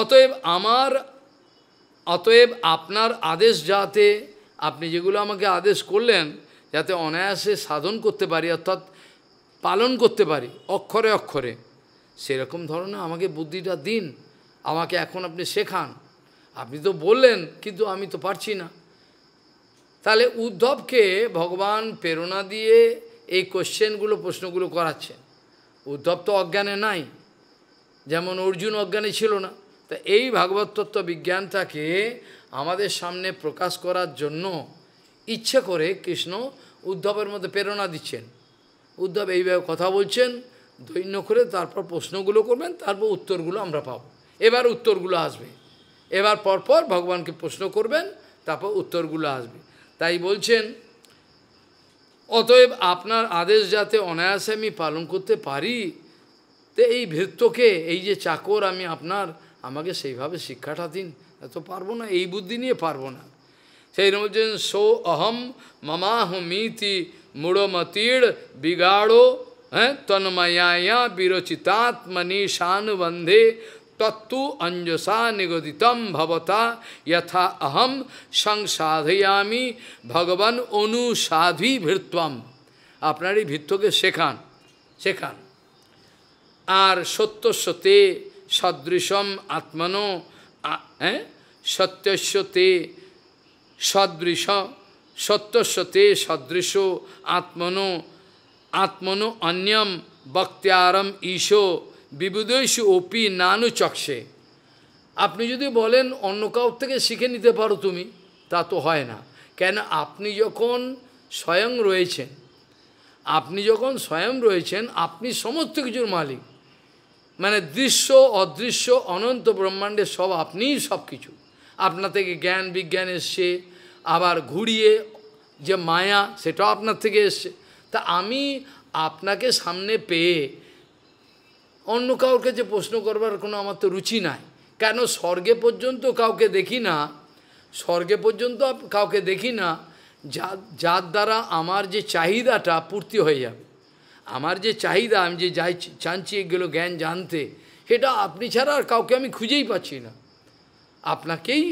অতএব আমার অতএব আপনার আদেশ যাতে আপনি যেগুলো আমাকে আদেশ করলেন যাতে অনায়াসে সাধন করতে পারি অর্থাৎ পালন করতে পারি অক্ষরে অক্ষরে সেরকম ধরনের আমাকে বুদ্ধিটা দিন আমাকে এখন আপনি শেখান আপনি তো বললেন কিন্তু আমি তো পারছি না তাহলে উদ্ধবকে ভগবান প্রেরণা দিয়ে এই কোশ্চেনগুলো প্রশ্নগুলো করাচ্ছেন উদ্ধব তো অজ্ঞানে নাই যেমন অর্জুন অজ্ঞানে ছিল না তা এই ভাগবত তত্ত্ব বিজ্ঞানটাকে আমাদের সামনে প্রকাশ করার জন্য ইচ্ছে করে কৃষ্ণ উদ্ধবের মধ্যে প্রেরণা দিচ্ছেন উদ্ধব এইভাবে কথা বলছেন ধৈন্য করে তারপর প্রশ্নগুলো করবেন তারপর উত্তরগুলো আমরা পাব এবার উত্তরগুলো আসবে এবার পরপর ভগবানকে প্রশ্ন করবেন তারপর উত্তরগুলো আসবে তাই বলছেন অতএব আপনার আদেশ যাতে অনায়াসে আমি পালন করতে পারি তো এই ভৃত্যকে এই যে চাকর আমি আপনার আমাকে সেইভাবে শিক্ষাটা দিন এত পারবো না এই বুদ্ধি নিয়ে পারবো না সেই বলছেন সো অহম মমাহমিতি মুড়মতির বিগাড়ো তন্ময়ায়া বিরচিতাত্মনি সানুবন্ধে তত্ত্ব অঞ্জসা নিগদিতম ভবতা যথা অহম সংসাধয়ামি ভগবান অনুসাধি ভৃত্বম আপনার এই ভৃত্যকে শেখান শেখান আর সত্য সতে সদৃশম আত্মন হ্যাঁ সত্যস্যতে সদৃশ সত্যস্যতে সদৃশ আত্মনো আত্মনো অন্যম বক্তিয়ারম ঈশো বিবুদেশু ওপি নানু চকসে আপনি যদি বলেন অন্য কাউর থেকে শিখে নিতে পারো তুমি তা তো হয় না কেন আপনি যখন স্বয়ং রয়েছেন আপনি যখন স্বয়ং রয়েছেন আপনি সমস্ত কিছুর মালিক মানে দৃশ্য অদৃশ্য অনন্ত ব্রহ্মাণ্ডের সব আপনিই সব কিছু আপনার থেকে জ্ঞান বিজ্ঞান এসছে আবার ঘুরিয়ে যে মায়া সেটাও আপনার থেকে এসছে তা আমি আপনাকে সামনে পেয়ে অন্য কাউকে যে প্রশ্ন করবার কোনো আমার তো রুচি নাই কেন স্বর্গে পর্যন্ত কাউকে দেখি না স্বর্গে পর্যন্ত কাউকে দেখি না যার যার দ্বারা আমার যে চাহিদাটা পূর্তি হয়ে যাবে আমার যে চাহিদা আমি যে যাই চাঁচি এগুলো জ্ঞান জানতে সেটা আপনি ছাড়া আর কাউকে আমি খুঁজেই পাচ্ছি না আপনাকেই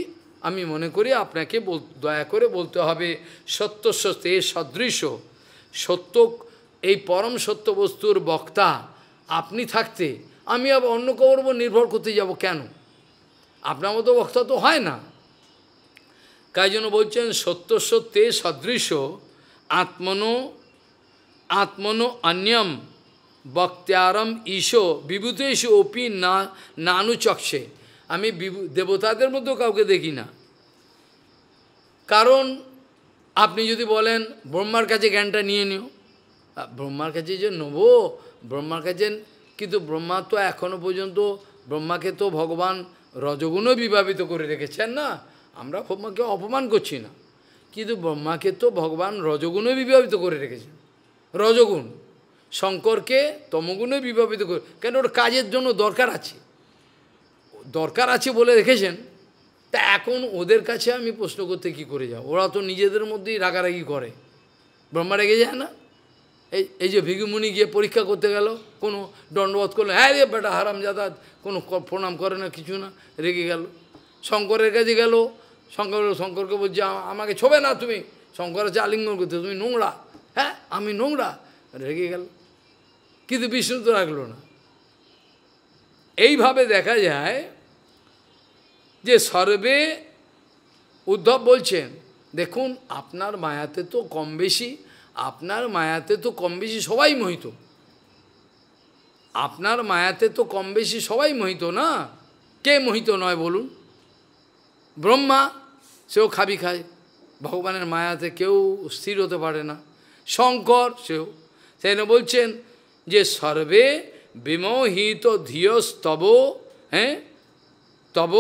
আমি মনে করি আপনাকে দয়া করে বলতে হবে সত্য সত্যে সদৃশ্য সত্য এই পরম সত্য বস্তুর বক্তা আপনি থাকতে আমি আবার অন্য কাউর উপর নির্ভর করতে যাব কেন আপনার মতো বক্তা তো হয় না তাই জন্য বলছেন সত্য সত্যে সদৃশ আত্মনো আত্মনো অন্যম বক্তারম ঈশো বিভূতেশ অপি না নানুচক্ষে আমি দেবতাদের মধ্যেও কাউকে দেখি না কারণ আপনি যদি বলেন ব্রহ্মার কাছে জ্ঞানটা নিয়ে নিও ব্রহ্মার কাছে যে নেবো ব্রহ্মার কাছে কিন্তু ব্রহ্মা তো এখনও পর্যন্ত ব্রহ্মাকে তো ভগবান রজগুণও বিভাবিত করে রেখেছেন না আমরা ব্রহ্মাকে অপমান করছি না কিন্তু ব্রহ্মাকে তো ভগবান রজগুণও বিভাবিত করে রেখেছেন রজগুণ শঙ্করকে তমগুণও বিভাবিত করে কেন ওর কাজের জন্য দরকার আছে দরকার আছে বলে রেখেছেন তা এখন ওদের কাছে আমি প্রশ্ন করতে কি করে যাব ওরা তো নিজেদের মধ্যেই রাগারাগি করে ব্রহ্মা রেগে যায় না এই এই যে ভিগুমুনি গিয়ে পরীক্ষা করতে গেল কোনো দণ্ডবোধ করলো হ্যাঁ রে বেটা হারাম যাতায়াত কোনো প্রণাম করে না কিছু না রেগে গেল শঙ্করের কাছে গেল শঙ্কর শঙ্করকে বলছে আমাকে ছোবে না তুমি শঙ্কর হচ্ছে আলিঙ্গন করতে তুমি নোংরা হ্যাঁ আমি নোংরা রেগে গেল কিন্তু বিষ্ণু তো রাখলো না এইভাবে দেখা যায় যে সর্বে উদ্ধব বলছেন দেখুন আপনার মায়াতে তো কম বেশি আপনার মায়াতে তো কম বেশি সবাই মোহিত আপনার মায়াতে তো কম বেশি সবাই মোহিত না কে মোহিত নয় বলুন ব্রহ্মা সেও খাবি খায় ভগবানের মায়াতে কেউ স্থির হতে পারে না শঙ্কর সেও সেখানে বলছেন যে সর্বে বিমোহিত ধীয়স্তব হ্যাঁ তব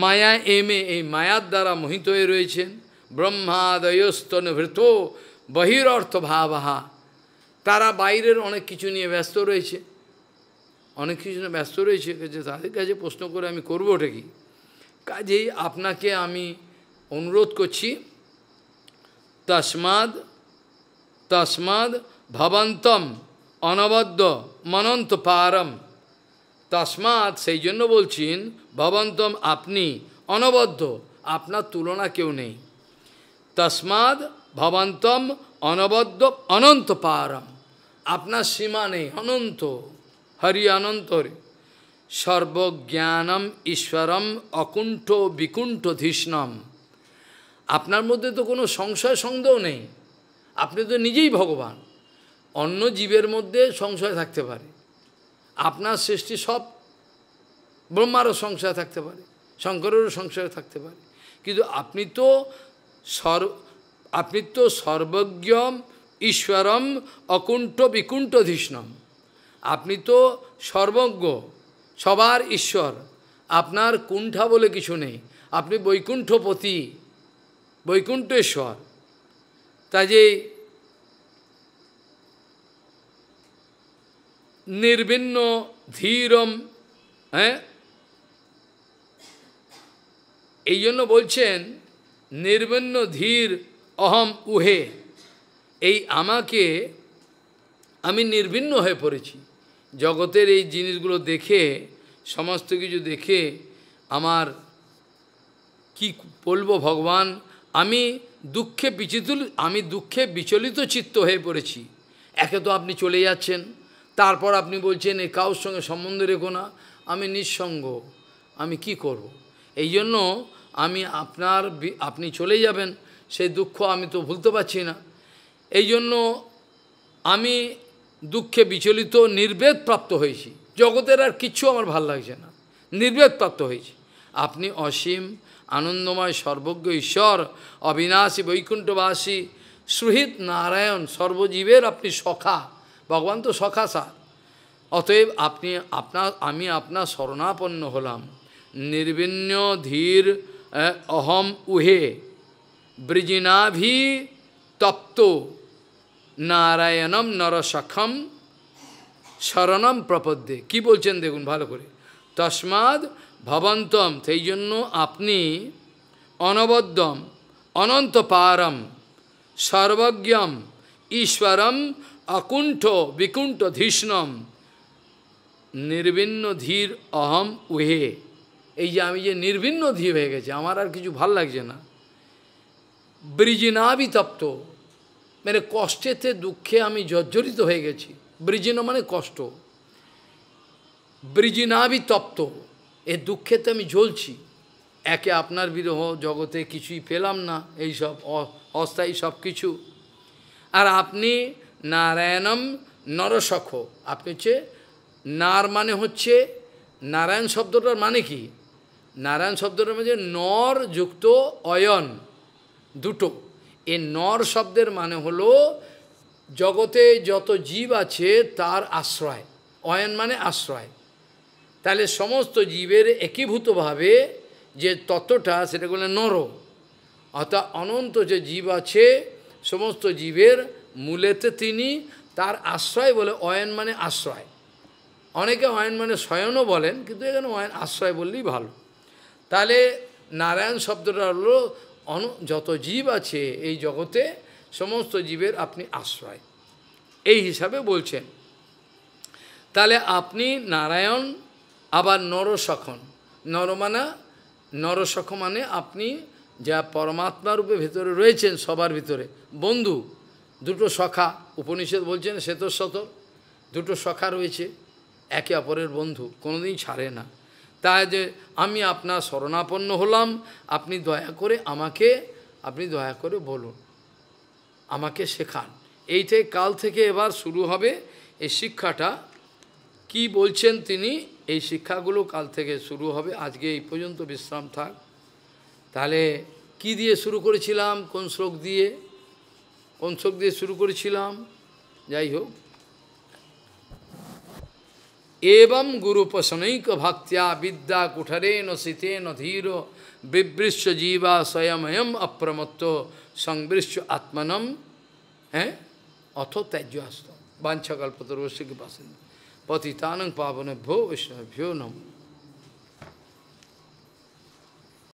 মায়া এমে এই মায়ার দ্বারা মোহিত হয়ে রয়েছেন ব্রহ্মাদয়স্তন ভৃত বহিরর্থ ভাবাহা তারা বাইরের অনেক কিছু নিয়ে ব্যস্ত রয়েছে অনেক কিছু নিয়ে ব্যস্ত রয়েছে যে তাদের কাছে প্রশ্ন করে আমি করবো ওটা কি কাজেই আপনাকে আমি অনুরোধ করছি তসমাদ তসমাদ ভবন্তম অনবদ্য মনন্ত পারম তসমাদ সেই জন্য বলছেন ভবন্তম আপনি অনবদ্য আপনার তুলনা কেউ নেই তসমাদ ভবন্তম অনবদ্য অনন্ত পারম আপনার সীমা নেই অনন্ত হরি অনন্ত সর্বজ্ঞানম ঈশ্বরম অকুণ্ঠ বিকুণ্ঠ ধীষ্ণম আপনার মধ্যে তো কোনো সংশয় সন্দেহ নেই আপনি তো নিজেই ভগবান অন্য জীবের মধ্যে সংশয় থাকতে পারে আপনার সৃষ্টি সব ব্রহ্মারও সংশয় থাকতে পারে শঙ্করেরও সংশয় থাকতে পারে কিন্তু আপনি তো সর্ব আপনি তো সর্বজ্ঞম ঈশ্বরম অকুণ্ঠ বিকুণ্ঠধীষ্ণম আপনি তো সর্বজ্ঞ সবার ঈশ্বর আপনার কুণ্ঠা বলে কিছু নেই আপনি বৈকুণ্ঠপতি বৈকুণ্ঠেশ্বর যে নির্বিন্ন ধীরম হ্যাঁ এই জন্য বলছেন নির্বন্ন ধীর অহম উহে এই আমাকে আমি নির্বিন্ন হয়ে পড়েছি জগতের এই জিনিসগুলো দেখে সমস্ত কিছু দেখে আমার কি বলব ভগবান আমি দুঃখে বিচিতুল আমি দুঃখে বিচলিত চিত্ত হয়ে পড়েছি একে তো আপনি চলে যাচ্ছেন তারপর আপনি বলছেন এ কাউর সঙ্গে সম্বন্ধ রেখো না আমি নিঃসঙ্গ আমি কি করব। এই জন্য আমি আপনার আপনি চলে যাবেন সেই দুঃখ আমি তো ভুলতে পারছি না এই জন্য আমি দুঃখে বিচলিত নির্বেদ প্রাপ্ত হয়েছি জগতের আর কিচ্ছু আমার ভাল লাগছে না নির্বেদ প্রাপ্ত হয়েছি আপনি অসীম আনন্দময় সর্বজ্ঞ ঈশ্বর অবিনাশী বৈকুণ্ঠবাসী সুহিত নারায়ণ সর্বজীবের আপনি সখা ভগবান তো সখা সার অতএব আপনি আপনার আমি আপনার শরণাপন্ন হলাম निर्विण्य धीर अहम उहे ब्रजिनाभि तप्तो নারায়ণম নরসখম শরণম প্রপদ্যে কি বলছেন দেখুন ভালো করে তসমাদ ভবন্তম সেই জন্য আপনি অনবদ্যম অনন্ত পারম সর্বজ্ঞম ঈশ্বরম অকুণ্ঠ বিকুণ্ঠ ধীষ্ণম নির্বিণ্য ধীর অহম উহে এই যে আমি যে নির্বিন্ন ধীর হয়ে গেছে আমার আর কিছু ভাল লাগছে না ব্রিজিনাবি তপ্ত মানে কষ্টেতে দুঃখে আমি জর্জরিত হয়ে গেছি ব্রিজিন মানে কষ্ট ব্রিজিনাবি তপ্ত এ দুঃখেতে আমি ঝলছি একে আপনার বিরহ জগতে কিছুই পেলাম না এই সব অস্থায়ী সব কিছু আর আপনি নারায়ণম নরসখ আপনি হচ্ছে নার মানে হচ্ছে নারায়ণ শব্দটার মানে কি নারায়ণ শব্দটার মধ্যে মানে নর যুক্ত অয়ন দুটো এ নর শব্দের মানে হলো জগতে যত জীব আছে তার আশ্রয় অয়ন মানে আশ্রয় তাহলে সমস্ত জীবের একীভূতভাবে যে তত্ত্বটা সেটা বলে নর অর্থাৎ অনন্ত যে জীব আছে সমস্ত জীবের মূলেতে তিনি তার আশ্রয় বলে অয়ন মানে আশ্রয় অনেকে অয়ন মানে শয়নও বলেন কিন্তু এখানে অয়ন আশ্রয় বললেই ভালো তাহলে নারায়ণ শব্দটা হলো অন যত জীব আছে এই জগতে সমস্ত জীবের আপনি আশ্রয় এই হিসাবে বলছেন তাহলে আপনি নারায়ণ আবার নরসখন নরমানা নরসখ মানে আপনি যা পরমাত্মা রূপে ভেতরে রয়েছেন সবার ভিতরে বন্ধু দুটো সখা উপনিষদ বলছেন শ্বেতশত দুটো সখা রয়েছে একে অপরের বন্ধু কোনোদিন ছাড়ে না তাই যে আমি আপনার শরণাপন্ন হলাম আপনি দয়া করে আমাকে আপনি দয়া করে বলুন আমাকে শেখান এইটাই কাল থেকে এবার শুরু হবে এই শিক্ষাটা কি বলছেন তিনি এই শিক্ষাগুলো কাল থেকে শুরু হবে আজকে এই পর্যন্ত বিশ্রাম থাক তাহলে কি দিয়ে শুরু করেছিলাম কোন শ্লোক দিয়ে কোন শ্লোক দিয়ে শুরু করেছিলাম যাই হোক एवं गुरु गुरुपसनैक भक्त्या विद्या कुठरे न सीते न धीरो विवृश्च जीवा स्वयं अप्रमत्तो संवृश्च आत्मनम है अथो त्यज्यास्त वाछकल्पतरोषि के पास पतितानंग पावन भो वैष्णव्यो नमो